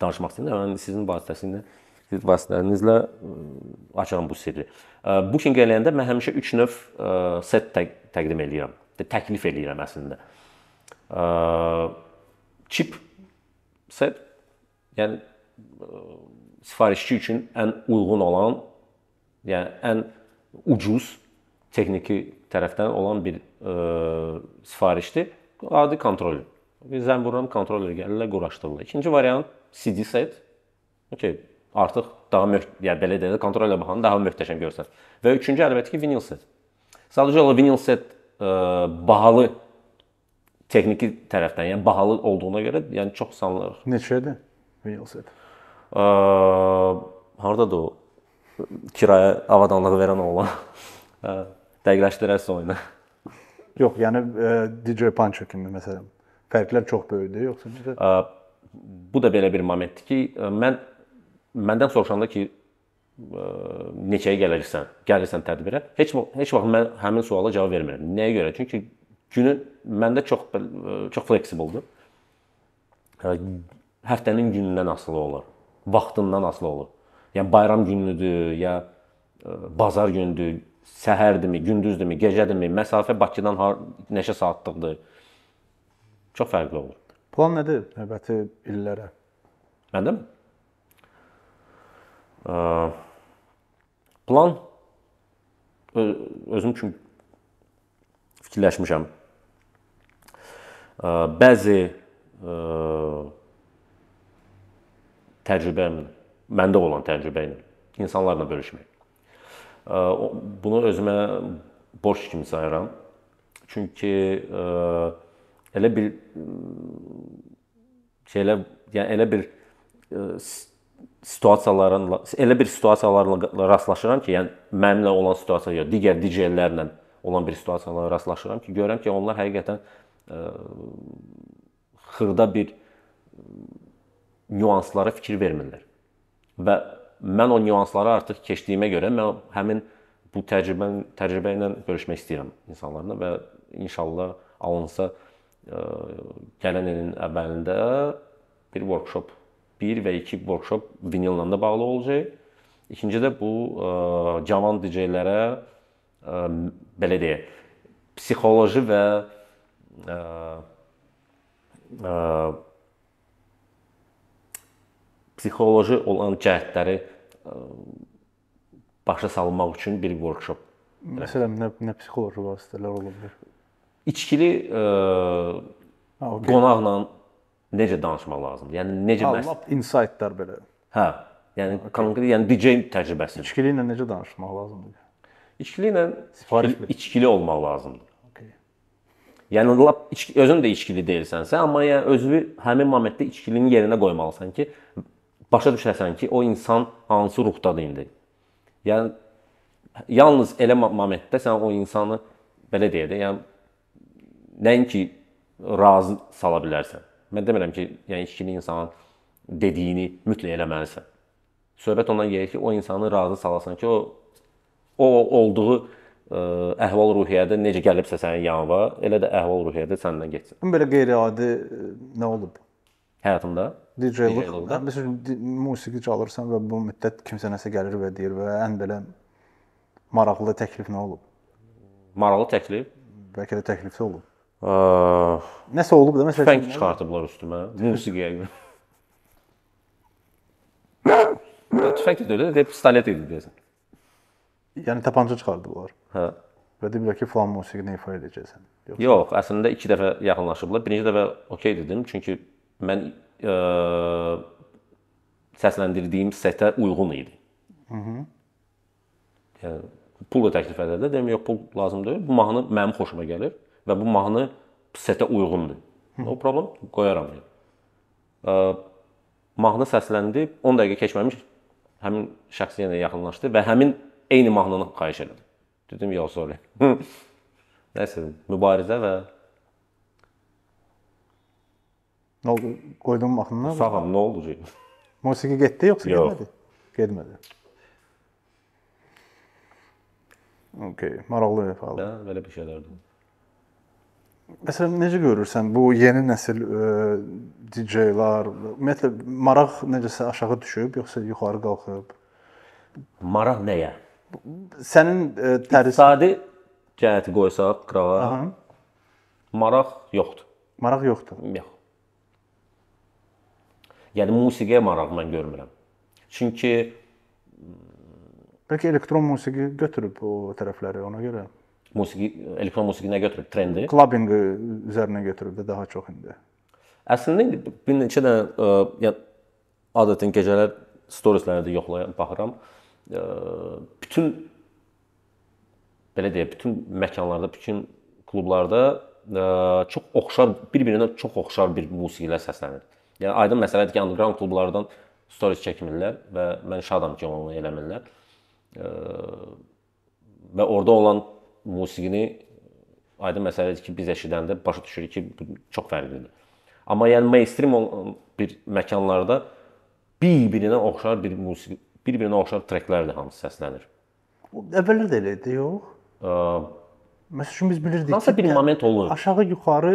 danışmaq istəyirəm. Mən sizin vasitəsilə siz vasitələrinizlə açıram bu sirri. Booking eləyəndə mən həmişə 3 növ set təq təqdim eləyirəm. Təklif eləyirəm əslində. Chip set yəni sifarişçi üçün ən uyğun olan, yəni ən ucuz texniki tərəfdən olan bir ə, e, sifarişdir. Adi kontroller. Biz zəng vururam, kontroller gəlirlər, quraşdırırlar. İkinci variant CD set. Okay, artıq daha möht, yəni belə deyək də kontrollə baxanda daha möhtəşəm görsən. Və üçüncü əlbəttə ki, vinil set. Sadəcə olaraq vinil set ə, e, bahalı texniki tərəfdən, yəni bahalı olduğuna görə, yəni çox sanılır. Neçədir vinil set? hardadır o? Kirayə avadanlığı verən oğlan. Dəqiqləşdirərsə oyunu. Yox, yəni e, DJ Pancho kimi məsələn. Fərqlər çox böyükdür, yoxsa necə? Bu da belə bir momentdir ki, mən məndən soruşanda ki, neçəyə gəlirsən, gəlirsən tədbirə, heç heç vaxt mən həmin suala cavab vermirəm. Nəyə görə? Çünki günün məndə çox çox fleksibuldur. Həftənin günündən asılı olur vaxtından asılı olur. Yəni bayram günüdür, ya e, bazar günüdür, səhərdirmi, gündüzdürmi, gecədirmi, məsafə Bakıdan neçə saatlıqdır. Çox fərqli olur. Plan nədir növbəti illərə? Mənim e, plan özüm üçün fikirləşmişəm. E, bəzi təcrübəmlə, məndə olan təcrübə ilə, insanlarla bölüşmək. Bunu özümə borc kimi sayıram. Çünki elə bir şeylər, yəni elə bir situasiyalarla elə bir situasiyalarla rastlaşıram ki, yəni mənimlə olan situasiya yox, digər digərlərlə olan bir situasiyalara rastlaşıram ki, görürəm ki, onlar həqiqətən ə, xırda bir nüanslara fikir vermirlər. Və mən o nüansları artıq keçdiyimə görə mən həmin bu təcrübə təcrübə ilə bölüşmək istəyirəm insanlarla və inşallah alınsa e, gələn ilin əvvəlində bir workshop, 1 və 2 workshop vinilla da bağlı olacaq. İkinci də bu e, cavan DJ-lərə e, belə deyək, psixoloji və ə, ə, psixoloji olan cəhdləri başa salmaq üçün bir workshop. Məsələn, nə, nə psixoloji vasitələr ola bilər? İçkili ə, ha, okay. qonaqla necə danışmaq lazımdır? Yəni necə məs insightlar belə. Hə. Yəni okay. konkret, yəni DJ təcrübəsi. İçkili ilə necə danışmaq lazımdır? İçkili ilə sifariş içkili, içkili olmaq lazımdır. Okay. Yəni lap içki, özün də içkili deyilsənsə, amma yəni özünü həmin momentdə içkilinin yerinə qoymalısan ki, başa düşəsən ki, o insan hansı ruhdadır indi. Yəni yalnız elə momentdə sən o insanı belə deyə də, yəni nəinki razı sala bilərsən. Mən demirəm ki, yəni içkili insanın dediyini mütləq eləməlisən. Söhbət ondan gəlir ki, o insanı razı salasan ki, o o olduğu ə, e, əhval-ruhiyyədə necə gəlibsə sənin yanına, elə də əhval-ruhiyyədə səninlə getsin. Belə qeyri-adi e, nə olub həyatında? DJ-luqda. DJ Biz hə, musiqi çalırsan və bu müddət kimsə nəsə gəlir və deyir və ən belə maraqlı təklif nə olub? Maraqlı təklif? Bəlkə də təklifsi olub. Ə... Nəsə olub da məsələn. Tüfəng çıxartıblar üstümə musiqiyə görə. Tüfəng də deyil, deyib pistolet idi deyəsən. Yəni tapanca çıxardıblar. Hə. Və deyiblər ki, falan musiqini ifa edəcəksən. Yox, Yox əslində 2 dəfə yaxınlaşıblar. Birinci dəfə okey dedim, çünki mən ə, øh, səsləndirdiyim setə uyğun idi. Mhm. Yəni pulla təklif edəndə demək yox, pul lazım deyil. Bu mahnı mənim xoşuma gəlir və bu mahnı setə uyğundur. Hı. Mhm. No problem, qoyaram. Yəni. Ə, mahnı səsləndi, 10 dəqiqə keçməmiş həmin şəxs yenə yaxınlaşdı və həmin eyni mahnını xahiş elədi. Dedim, yox, sorry. Nəysə, mübarizə və Nə oldu? Qoydun baxımdan? Sağam, nə olacaq? Musiqi getdi yoxsa Yox. getmədi? Getmədi. Okay, maraqlı fəal. Hə, belə bir şeylərdir. Məsələn, necə görürsən bu yeni nəsil e, DJ-lar, ümumiyyətlə maraq necəsə aşağı düşüb yoxsa yuxarı qalxıb? Maraq nəyə? Sənin e, tərzi iqtisadi cəhəti qoysaq qırağa, maraq yoxdur. Maraq yoxdur. Yox. Yəni musiqiyə maraq mən görmürəm. Çünki bəlkə elektron musiqi götürüb o tərəfləri ona görə. Musiqi elektron musiqi nə götürüb? Trendi. Clubbing üzərinə götürüb də daha çox indi. Əslində indi bir neçə də e, ya adətən gecələr storieslərə də yoxlayıb baxıram. E, bütün belə deyə bütün məkanlarda, bütün klublarda e, çox oxşar bir-birinə çox oxşar bir musiqilər səslənir. Yəni aydın məsələdir ki, underground klublardan stories çəkmirlər və mən şadam ki, onu eləmirlər. Və orada olan musiqini aydın məsələdir ki, biz eşidəndə başa düşürük ki, bu çox fərqlidir. Amma yəni mainstream olan bir məkanlarda bir-birinə oxşar bir musiqi, bir-birinə oxşar treklər də hamısı səslənir. Əvvəllər də elə idi, yox? Ə... Məsələn biz bilirdik. Nəsə bir yəni moment olur. Aşağı yuxarı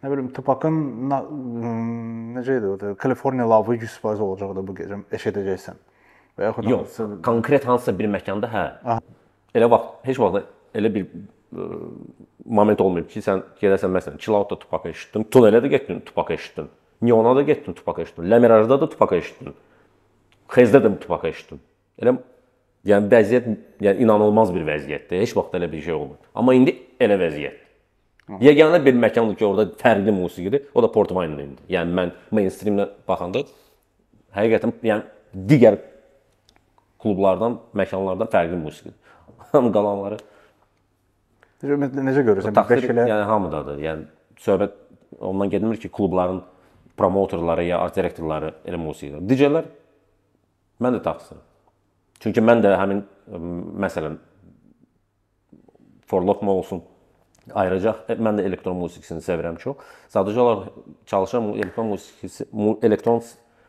Nə bilim Tupacın necə hmm, idi o? Kaliforniya lavı 100% olacaqdı bu gecə eşidəcəksən. Və yaxud Yox, hansı... konkret hansısa bir məkanda hə. Aha. Elə vaxt heç vaxt elə bir ə, e, moment olmayıb ki, sən gedəsən məsələn Chilauta Tupac eşitdin, Tunelə də getdin Tupac eşitdin. Neona da getdin Tupac eşitdin. Lemirajda da Tupac eşitdin. Xezdə də Tupac eşitdin. Elə yəni vəziyyət yəni inanılmaz bir vəziyyətdir. Heç vaxt elə bir şey olmur. Amma indi elə vəziyyətdir. Yeganə bir məkandır ki, orada fərqli musiqidir. O da Portman'ındır. Yəni mən mainstreamlə baxanda həqiqətən yəni digər klublardan, məkanlardan fərqli musiqidir. Amma qalanları Ümumiyyətlə necə görürsən? Təqdir, elə... yəni hamıdadır. Yəni söhbət ondan getmir ki, klubların promotorları ya art direktorları elə musiqidir. DJ-lər mən də taxsın. Çünki mən də həmin məsələn Forlok mu olsun, ayıracaq. E, mən də elektron musiqisini sevirəm çox. Sadəcə olaraq çalışan elektron musiqisi elektron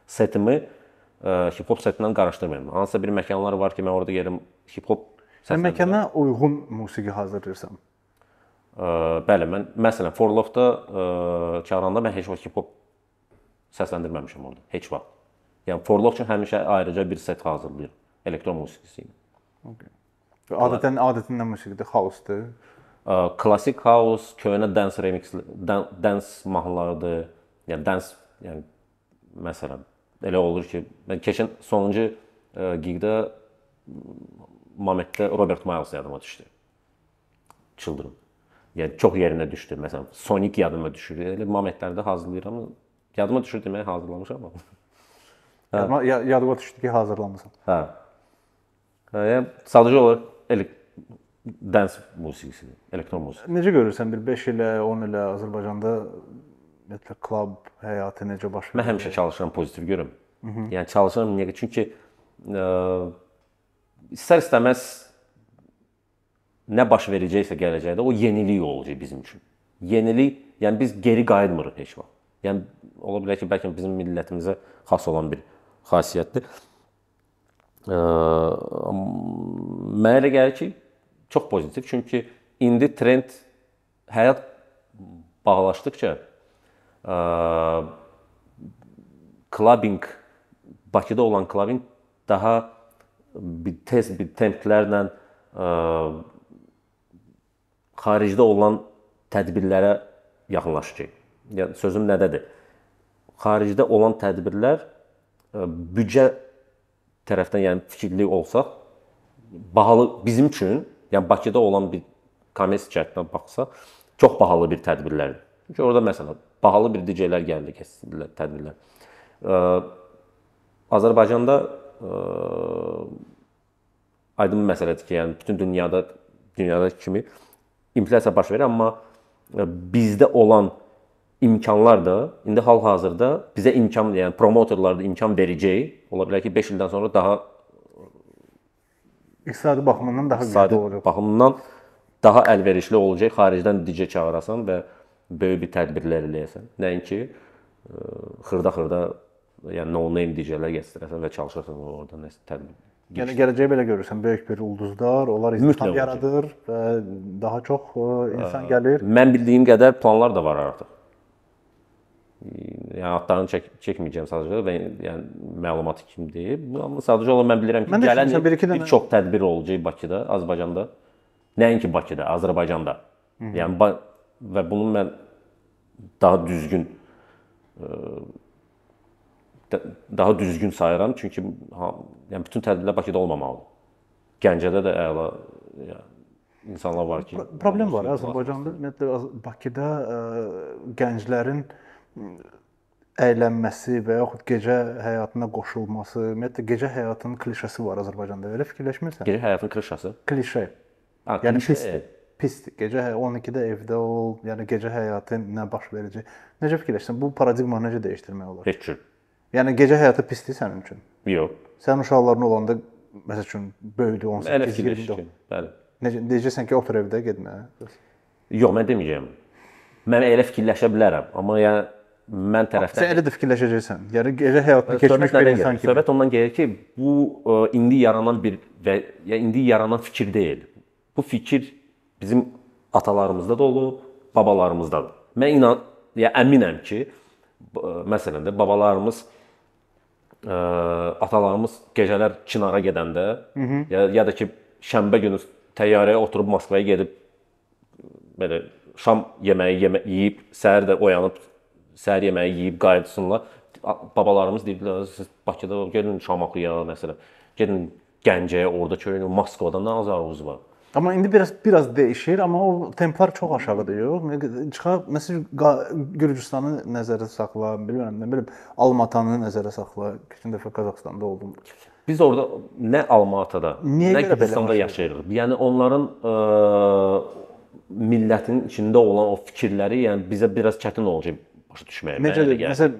setimi e, hip-hop setindən qarışdırmayım. Hansısa bir məkanlar var ki, mən orada gedim hip-hop Sən məkana uyğun musiqi hazırlayırsan. Ə, e, bəli, mən məsələn Forlovda çağıranda mən heç vaxt hip-hop səsləndirməmişəm orada, heç vaxt. Yəni Forlov üçün həmişə ayrıca bir set hazırlayıram elektron musiqisi ilə. Okay. Adətən adətən nə musiqidir? House-dur. Klassik э, house, köhnə dance remix, dance mahnılarıdır. Yəni dance, yəni məsələn elə olur ki, mən keçən sonuncu gigdə momentdə Robert Miles yadıma düşdü. Çıldırım. Yəni çox yerinə düşdü. Məsələn, Sonic yadıma düşür. Elə momentlərdə hazırlayıram. Yadıma düşür deməyə hazırlamışam amma. Yadıma yadıma düşdü ki, hazırlamısan. Hə. Hə, yəni sadəcə olaraq elə dans musiqisidir, elektron musiqi. Necə görürsən bir 5 ilə, 10 ilə Azərbaycanda ümumiyyətlə klub həyatı necə baş verir? Mən həmişə çalışıram pozitiv görüm. Hı -hı. Yəni çalışıram niyə? Çünki ə, e, istər istəməz nə baş verəcəksə gələcəkdə o yenilik olacaq bizim üçün. Yenilik, yəni biz geri qayıtmırıq heç vaxt. Yəni ola bilər ki, bəlkə bizim millətimizə xas olan bir xassiyyətdir. Ə, e, mənə elə gəlir ki, çox pozitiv. Çünki indi trend həyat bağlaşdıqca e, clubbing Bakıda olan clubbing daha bir tez bir templərlə ə, e, xaricdə olan tədbirlərə yaxınlaşacaq. Yəni sözüm nədədir? Xaricdə olan tədbirlər ə, e, büdcə tərəfdən, yəni fikirli olsaq, bahalı bizim üçün yəni Bakıda olan bir kommersiya cəhətdən baxsaq, çox bahalı bir tədbirlərdir. Çünki orada məsələn bahalı bir DJ-lər gəldi, keçdilər tədbirlər. Ə, Azərbaycanda ə, aydın məsələdir ki, yəni bütün dünyada dünyada kimi inflyasiya baş verir, amma bizdə olan imkanlar da indi hal-hazırda bizə imkan, yəni promotorlar da imkan verəcək. Ola bilər ki, 5 ildən sonra daha iqtisadi baxımından daha iqtisadi olacaq. baxımından daha əlverişli olacaq xaricdən DJ çağırasan və böyük bir tədbirlər eləyəsən. Nəinki e, xırda-xırda yəni no name DJ-lər gətirəsən və çalışasan orada nəsə tədbir. Yəni gələcəyi belə görürsən, böyük bir ulduzlar, onlar istihdam yaradır və daha çox e, insan gəlir. Mən bildiyim qədər planlar da var artıq yəni adlarını çək, çəkməyəcəm sadəcə və yəni məlumatı kimdir. Amma sadəcə olaraq mən bilirəm ki, mən gələn bir, bir çox tədbir olacaq Bakıda, Azərbaycanda. Nəinki Bakıda, Azərbaycanda. Hı mhm. -hı. Yəni və bunu mən daha düzgün e, daha düzgün sayıram çünki yəni bütün tədbirlər Bakıda olmamalıdır. Gəncədə də əla yəni insanlar var ki, problem yəni, var Azərbaycanda, ümumiyyətlə Bakıda ə, e, gənclərin ə, əylənməsi və yaxud gecə həyatına qoşulması, ümumiyyətlə gecə həyatının klişəsi var Azərbaycanda. Elə fikirləşmirsən? Gecə həyatının klişəsi? Klişə. A, yəni klişə. pis, pisdir. Gecə 12-də hə- evdə ol, yəni gecə həyatı nə baş verəcək? Necə fikirləşirsən? Bu paradigmanı necə dəyişdirmək olar? Heç cür. Yəni gecə həyatı pisdir sənin üçün? Yox. Sən uşaqların olanda məsəl üçün böyüdü 18-20-də. Bəli. Necə deyəcəksən ki, otur evdə getmə? Yox, mən deməyəcəm. Mən elə fikirləşə bilərəm, amma yəni mən tərəfdən. Sən elə də fikirləşəcəksən. Yəni elə həyatını keçmiş bir insan kimi. Söhbət ondan gəlir ki, bu e, indi yaranan bir və ya indi yaranan fikir deyil. Bu fikir bizim atalarımızda da olub, babalarımızda da. Mən inan, ya əminəm ki, e, məsələn də babalarımız ə, e, atalarımız gecələr Çinara gedəndə Hı -hı. ya ya da ki şənbə günü təyyarəyə oturub Moskvaya gedib belə şam yeməyi yemə, yeyib səhər də oyanıb səhər yeməyi yeyib qayıtsınlar. Babalarımız deyirdilər, siz Bakıda gedin Şamaxıya məsələn, gedin Gəncəyə, orada görün Moskvada nə azarınız var. Amma indi biraz biraz dəyişir, amma o templar çox aşağıdır, yox? Çıxa məsəl Gürcüstanı nəzərdə saxla, bilmirəm, nə bilim, Almatanı nəzərdə saxla. Keçən dəfə Qazaxstanda oldum. Biz orada nə Almatada, Niyə nə Gürcüstanda yaşayırıq. Yəni onların ə, e, millətinin içində olan o fikirləri, yəni bizə biraz çətin olacaq başa düşməyə Necə də, yəni, məsələn,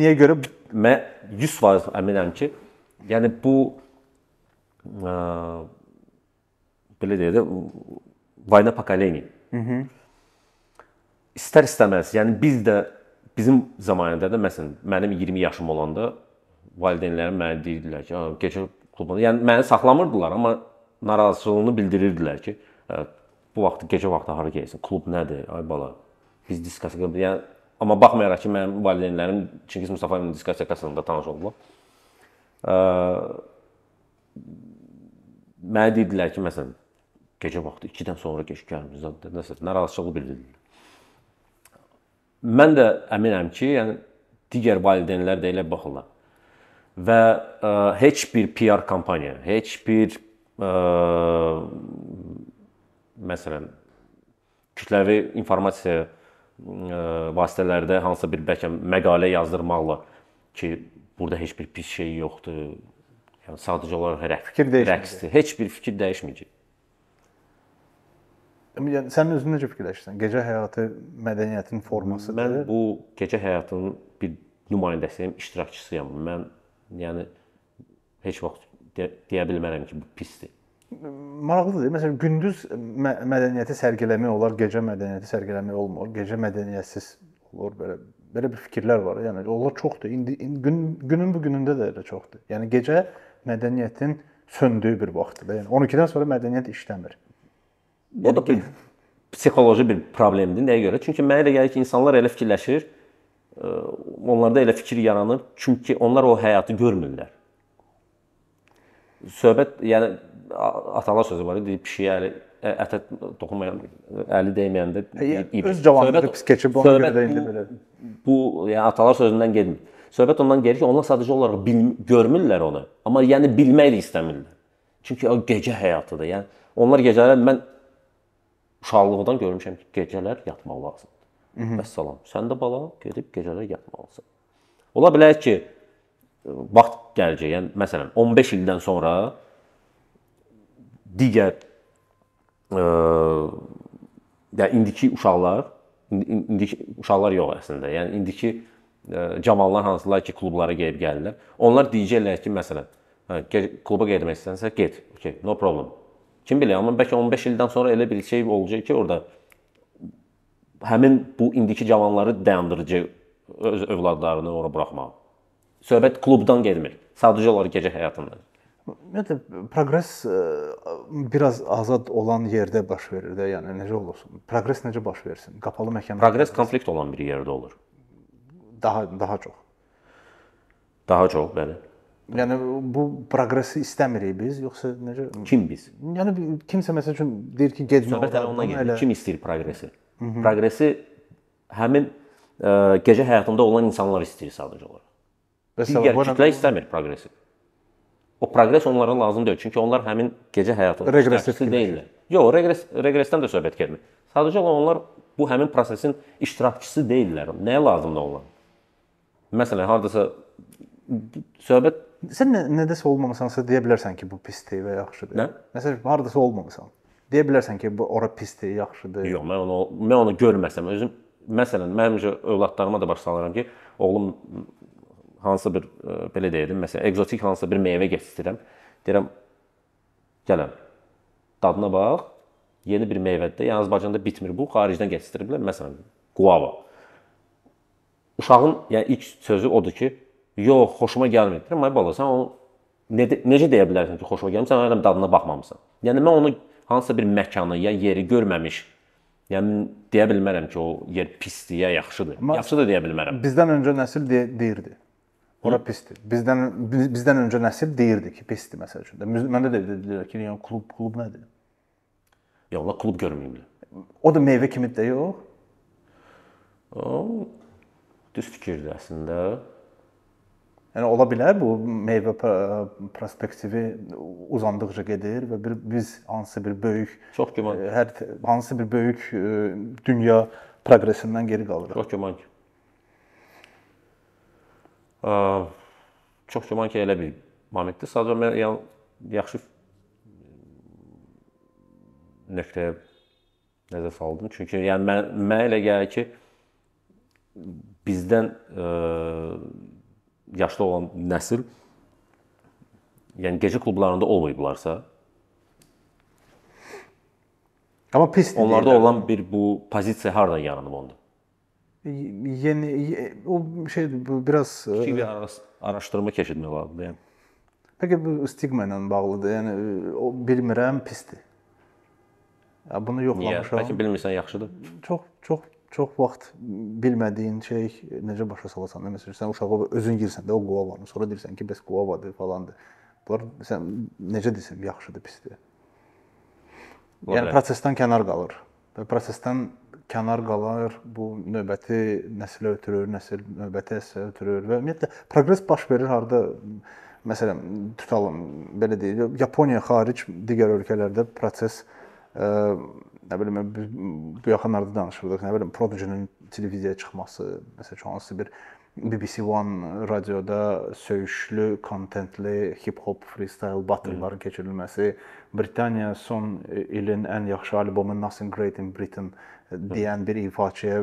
niyə görə mən 100% əminəm ki, yəni bu ə, belə deyə də vayna pokoleni. Mhm. İstər istəməz, yəni biz də bizim zamanında da məsələn mənim 20 yaşım olanda valideynlərim mənə deyirdilər ki, keçə klubuna. Yəni məni saxlamırdılar, amma narazılığını bildirirdilər ki, bu vaxt gecə vaxtı hara gəlirsən? Klub nədir? Ay bala. Biz diskoteka, yəni Amma baxmayaraq ki, mənim valideynlərim Çingiz Mustafa ilə diskasiya kasasında tanış oldular. Mənə dedilər ki, məsələn, gecə vaxtı 2-dən sonra keç gəlmizdə nəsə narazıçılıq bildirdilər. Mən də əminəm ki, yəni digər valideynlər də elə baxırlar. Və ə, heç bir PR kampaniya, heç bir ə, məsələn kütləvi informasiya E, vasitələrdə hansısa bir bəlkə məqalə yazdırmaqla ki, burada heç bir pis şey yoxdur. Yəni sadəcə olaraq rəqs, fikir rəqsdir. Heç bir fikir dəyişməyəcək. Yəni sənin özün necə fikirləşirsən? Gecə həyatı mədəniyyətin forması. Mən bu gecə həyatının bir nümayəndəsiyəm, iştirakçısıyam. Mən yəni heç vaxt deyə, deyə bilmərəm ki, bu pisdir maraqlıdır. Məsələn, gündüz mə mədəniyyəti sərgiləmək olar, gecə mədəniyyəti sərgiləmək olmur. Gecə mədəniyyətsiz olur belə belə bir fikirlər var. Yəni onlar çoxdur. İndi gün, günün bu günündə də elə çoxdur. Yəni gecə mədəniyyətin söndüyü bir vaxtdır. Yəni 12-dən sonra mədəniyyət işləmir. Bu yəni, da bir psixoloji bir problemdir nəyə görə? Çünki mənə elə gəlir ki, insanlar elə fikirləşir, e, onlarda elə fikir yaranır, çünki onlar o həyatı görmürlər. Söhbət yəni atalar sözü var idi, pişiyə əli ətə toxunmayan əli dəyməyəndə e, öz cavanlığı pis keçib ona görə də indi belə. Bu yəni atalar sözündən getmir. Söhbət ondan gəlir ki, onlar sadəcə olaraq bil, görmürlər onu, amma yəni bilmək də istəmirlər. Çünki o gecə həyatıdır. Yəni onlar gecələr mən uşaqlıqdan görmüşəm ki, gecələr yatmaq lazımdır. Vəssalam. Mhm. Sən də bala gedib gecələr yatmalısan. Ola bilər ki, vaxt gələcək. Yəni məsələn 15 ildən sonra digər e, yəni indiki uşaqlar, indiki uşaqlar yox əslində. Yəni indiki e, cavanlar hansılar ki, klublara gedib gəlirlər. Onlar deyəcəklər ki, məsələn, hə, kluba getmək istənsənsə get. Okay, no problem. Kim bilir, amma bəlkə 15 ildən sonra elə bir şey olacaq ki, orada həmin bu indiki cavanları dayandırıcı öz övladlarını ora buraxmağa. Söhbət klubdan getmir. Sadəcə olaraq gecə həyatından. Ümumiyyətlə proqress э, biraz azad olan yerdə baş verir də, yəni necə olsun? Proqress necə baş versin? Qapalı məkanlarda. Proqress konflikt olan bir yerdə olur. Daha daha çox. Daha çox, bəli. Yəni bu proqressi istəmirik biz, yoxsa necə? Kim biz? Yəni kimsə məsəl üçün deyir ki, getmə. Söhbət hələ ondan gedir. Elə... Kim istəyir proqressi? Mhm. Proqressi həmin ə, e, gecə həyatında olan insanlar istəyir sadəcə olaraq. Digər kütlə istəmir proqressi o proqres onlara lazım deyil. Çünki onlar həmin gecə həyatı iştirakçısı deyillər. Yox, regres regresdən də söhbət getmir. Sadəcə olaraq onlar bu həmin prosesin iştirakçısı deyillər. Nəyə lazımdır onlar? Məsələn, hardasa söhbət sən nə, nədəsə olmamısansa deyə bilərsən ki, bu pisdir və yaxşıdır. Nə? Məsələn, hardasa olmamısan. Deyə bilərsən ki, bu ora pisdir, yaxşıdır. Yox, mən onu mən onu görməsəm özüm məsələn, mən həmişə övladlarıma da başlanıram ki, oğlum hansısa bir e, eh, belə deyim, məsələn, ekzotik hansısa bir meyvə gətirirəm. Deyirəm, gələm. Dadına bax. Yeni bir meyvədir. Yəni Azərbaycanda bitmir bu, xaricdən gətiriblər. Məsələn, guava. Uşağın yəni ilk sözü odur ki, yox, xoşuma gəlmir. Deyirəm, ay bala, sən onu ne, necə deyə bilərsən ki, xoşuma gəlmir? Sən adam dadına baxmamısan. Yəni mən onu hansısa bir məkanı ya yeri görməmiş Yəni deyə bilmərəm ki, o yer pisdir ya yaxşıdır. Amma yaxşıdır deyə bilmərəm. Bizdən öncə nəsil de er deyirdi. Ora pisdir. Bizdən bizdən öncə nəsil deyirdi ki, pisdir məsəl üçün. Məndə də dedilər ki, yəni klub klub nədir? Ya onlar klub görməyiblər. O da meyvə kimi də yox. O düz fikirdir əslində. Yəni ola bilər bu meyvə e, prospektivi uzandıqca gedir və bir biz hansısa bir böyük çox güman e, hər hansısa bir böyük e, dünya proqresindən geri qalırıq. Çox güman ki çox güman ki, elə bir momentdir. Sadəcə mən yəni yaxşı nöqtəyə nəzər saldım. Çünki yəni mən mənə elə gəlir ki, bizdən ə, yaşlı olan nəsil yəni gecə klublarında olmayıblarsa, Amma pis deyil. Onlarda deyil, olan bir bu pozisiya hardan yaranıb onda? yeni o eh, şey biraz kiçik e, bir araşdırma keçirmək lazımdır, yəni. Bəlkə bu stigma ilə bağlıdır. Yəni e, o bilmirəm pisdir. Ya bunu yoxlamışam. Niyə? Bəlkə bilmirsən yaxşıdır. Çox çox çox vaxt bilmədiyin şey necə başa salasan da, məsələn, sən uşağa özün girsən də o qovavanı, sonra deyirsən ki, bəs qovavadır falandır. Bunlar sən necə desəm, yaxşıdır, pisdir. Yəni prosesdən kənar qalır və prosesdən kənar qalar, bu növbəti nəslə ötürür, nəsil növbəti nəslə ötürür və ümumiyyətlə proqres baş verir harda məsələn tutalım belə deyək, Yaponiya xaric digər ölkələrdə proses ə, e, nə bilim bu yaxınlarda danışırdıq, nə bilim Prodigy-nin televiziyaya çıxması, məsələn, hansı bir BBC One radioda söyüşlü, kontentli hip-hop freestyle battle'ların keçirilməsi, Britaniya son e, ilin ən yaxşı albomu Nothing Great in Britain e, deyən bir ifaçıya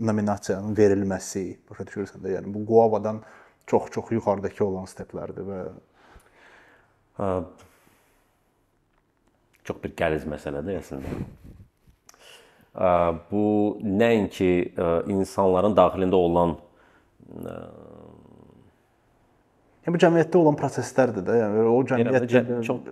nominasiyanın verilməsi, başa düşürsən də, yəni bu Guavadan çox-çox yuxarıdakı olan steplərdir və hə, çox bir qəliz məsələdir əslində. Bu nəinki insanların daxilində olan Ehm, yəni bu cəmiyyətdə olan proseslərdir də. Yəni o cəmiyyət cəm çox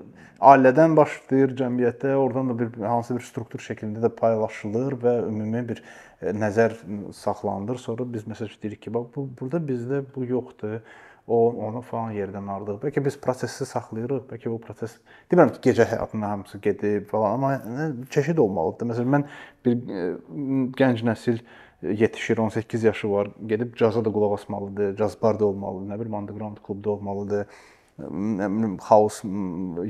ailədən başlayır cəmiyyətə, oradan da bir hansı bir struktur şəklində də paylaşılır və ümumi bir e, nəzər saxlanılır. Sonra biz məsəl deyirik ki, bax bu burada bizdə bu yoxdur. O onu falan yerdən aldıq. Bəlkə biz prosesi saxlayırıq, bəlkə bu proses demirəm ki, gecə həyatına hamısı gedib falan, amma yəni, çeşid olmalıdır. Məsələn, mən bir e, gənc nəsil e, yetişir, 18 yaşı var, gedib caza da qulaq asmalıdır, caz barda olmalıdır, nə bilim underground klubda olmalıdır nə bilim house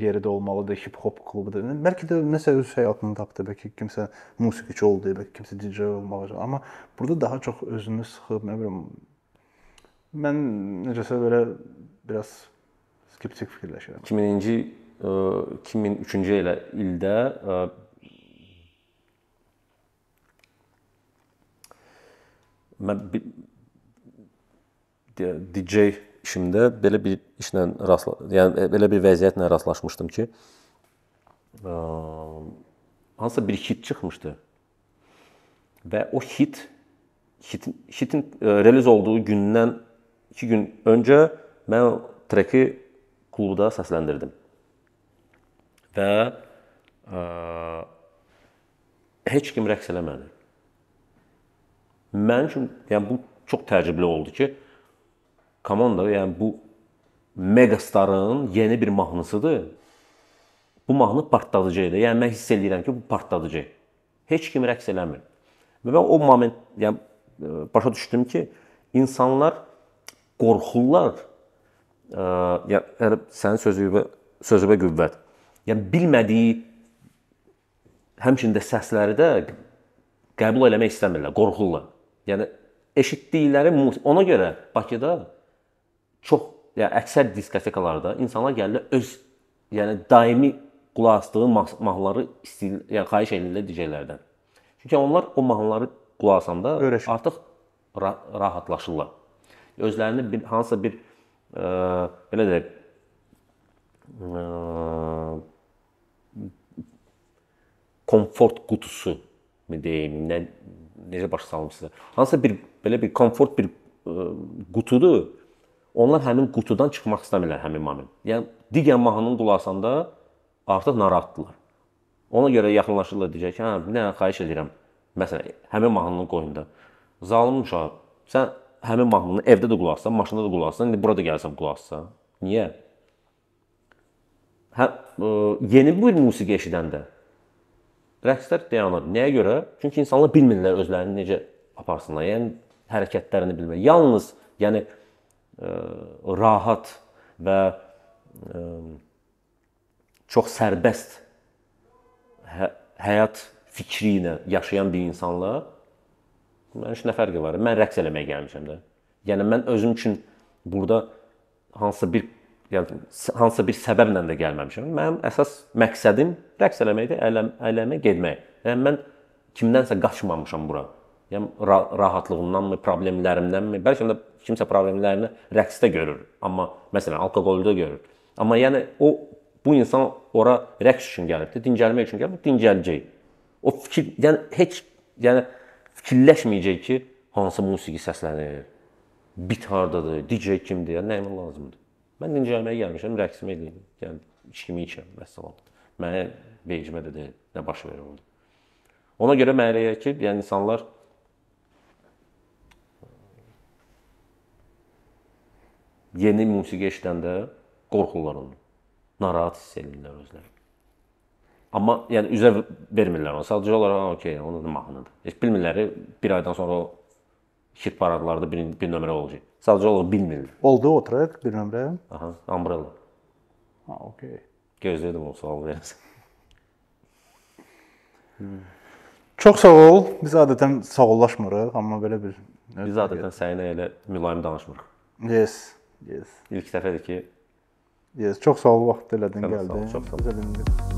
yeri də olmalıdır, hip hop klubudur. Bəlkə də nəsə öz həyatını tapdı, bəlkə kimsə musiqiçi oldu, bəlkə kimsə DJ olmalıdır. Amma burada daha çox özünü sıxıb, nə bilim mən necəsə belə biraz skeptik fikirləşirəm. 2000-ci 2003-cü e, elə ildə e, mən deyə DJ işimdə belə bir işlə rastla, yəni e, belə bir vəziyyətlə rastlaşmışdım ki, ə, e, hansısa bir hit çıxmışdı. Və o hit hitin, hitin e, ə, release olduğu gündən 2 gün öncə mən o treki klubda səsləndirdim. Və ə, heç kim rəqs eləmədi. Mənim üçün yəni bu çox təəccüblü oldu ki, komanda yəni bu megastarın yeni bir mahnısıdır. Bu mahnı partladıcı idi. Yəni mən hiss edirəm ki, bu partladıcı. Heç kim rəqs eləmir. Və mən o moment yəni e, başa düşdüm ki, insanlar qorxurlar. Ə, e, yəni sənin sözünə sözünə qüvvət. Yəni bilmədiyi həmçində səsləri də qəbul eləmək istəmirlər, qorxurlar. Yəni eşitdikləri ona görə Bakıda çox, yəni əksər diskotekalarda insanlar gəlirlər öz yəni daimi qulaq asdığı mahnıları istəyir, yəni xahiş edirlər DJ-lərdən. Çünki onlar o mahnıları qulaq asanda Öyrəşim. artıq ra rahatlaşırlar. Özlərini bir hansısa bir ə, e, belə deyək ə, e, komfort qutusu mi deyim, nə necə başa salmışsa, hansısa bir belə bir komfort bir ə, e, qutudur. Onlar həmin qutudan çıxmaq istəmirlər həmin moment. Yəni digər mahnının qulağında artıq narahatdırlar. Ona görə yaxınlaşırlar deyəcək ki, hə, nə xahiş edirəm. Məsələn, həmin mahnının qoyunda. Zalım uşaq, sən həmin mahnını evdə də qulaqsan, maşında da qulaqsan, indi burada gəlsən qulaqsan. Niyə? Hə, ə, e, yeni bir musiqi eşidəndə rəqslər dayanır. Nəyə görə? Çünki insanlar bilmirlər özlərini necə aparsınlar. Yəni hərəkətlərini bilmir. Yalnız, yəni ə, e, rahat və ə, e, çox sərbəst hə həyat fikri ilə yaşayan bir insanla mənim üçün nə fərqi var? Mən rəqs eləməyə gəlmişəm də. Yəni mən özüm üçün burada hansısa bir yəni hansısa bir səbəblə də gəlməmişəm. Mənim əsas məqsədim rəqs eləməkdir, ələm, eləmə getmək. Yəni mən kimdənsə qaçmamışam bura. Yəni ra rahatlığımdanmı, problemlərimdənmi? Bəlkə də kimsə problemlərini rəqsdə görür, amma məsələn alkoqolda görür. Amma yəni o bu insan ora rəqs üçün gəlibdi, dincəlmək üçün gəlib, dincələcək. O fikir, yəni heç yəni fikirləşməyəcək ki, hansı musiqi səslənir, bit hardadır, DJ kimdir, yəni nəyə lazımdır? Mən dincəlməyə gəlmişəm, rəqsimi eləyim. Gəl içkimi içəm, vəssalam. Mənə vecimə də deyil, nə baş verir orada. Ona görə mənəyə ki, yəni insanlar yeni musiqi eşidəndə qorxurlar onu. Narahat hiss edirlər özlərini. Amma yəni üzə vermirlər onu. Sadəcə olaraq okey, onun mahnıdır. Heç bilmirlər, bir aydan sonra o hit paradlarda bir, bir nömrə olacaq. Sadəcə olaraq bilmirəm. Oldu o track bir nömrə? Aha, Umbrella. Ha, okey. Gözləyirdim o sualı verəsən. Hmm. Çox sağ ol. Biz adətən sağollaşmırıq, amma belə bir Biz adətən səninlə elə mülayim danışmırıq. Yes. Yes. İlk dəfədir ki. Yes, çox sağ ol vaxt elədin, gəldin. Çox sağ ol. Gözəl indin.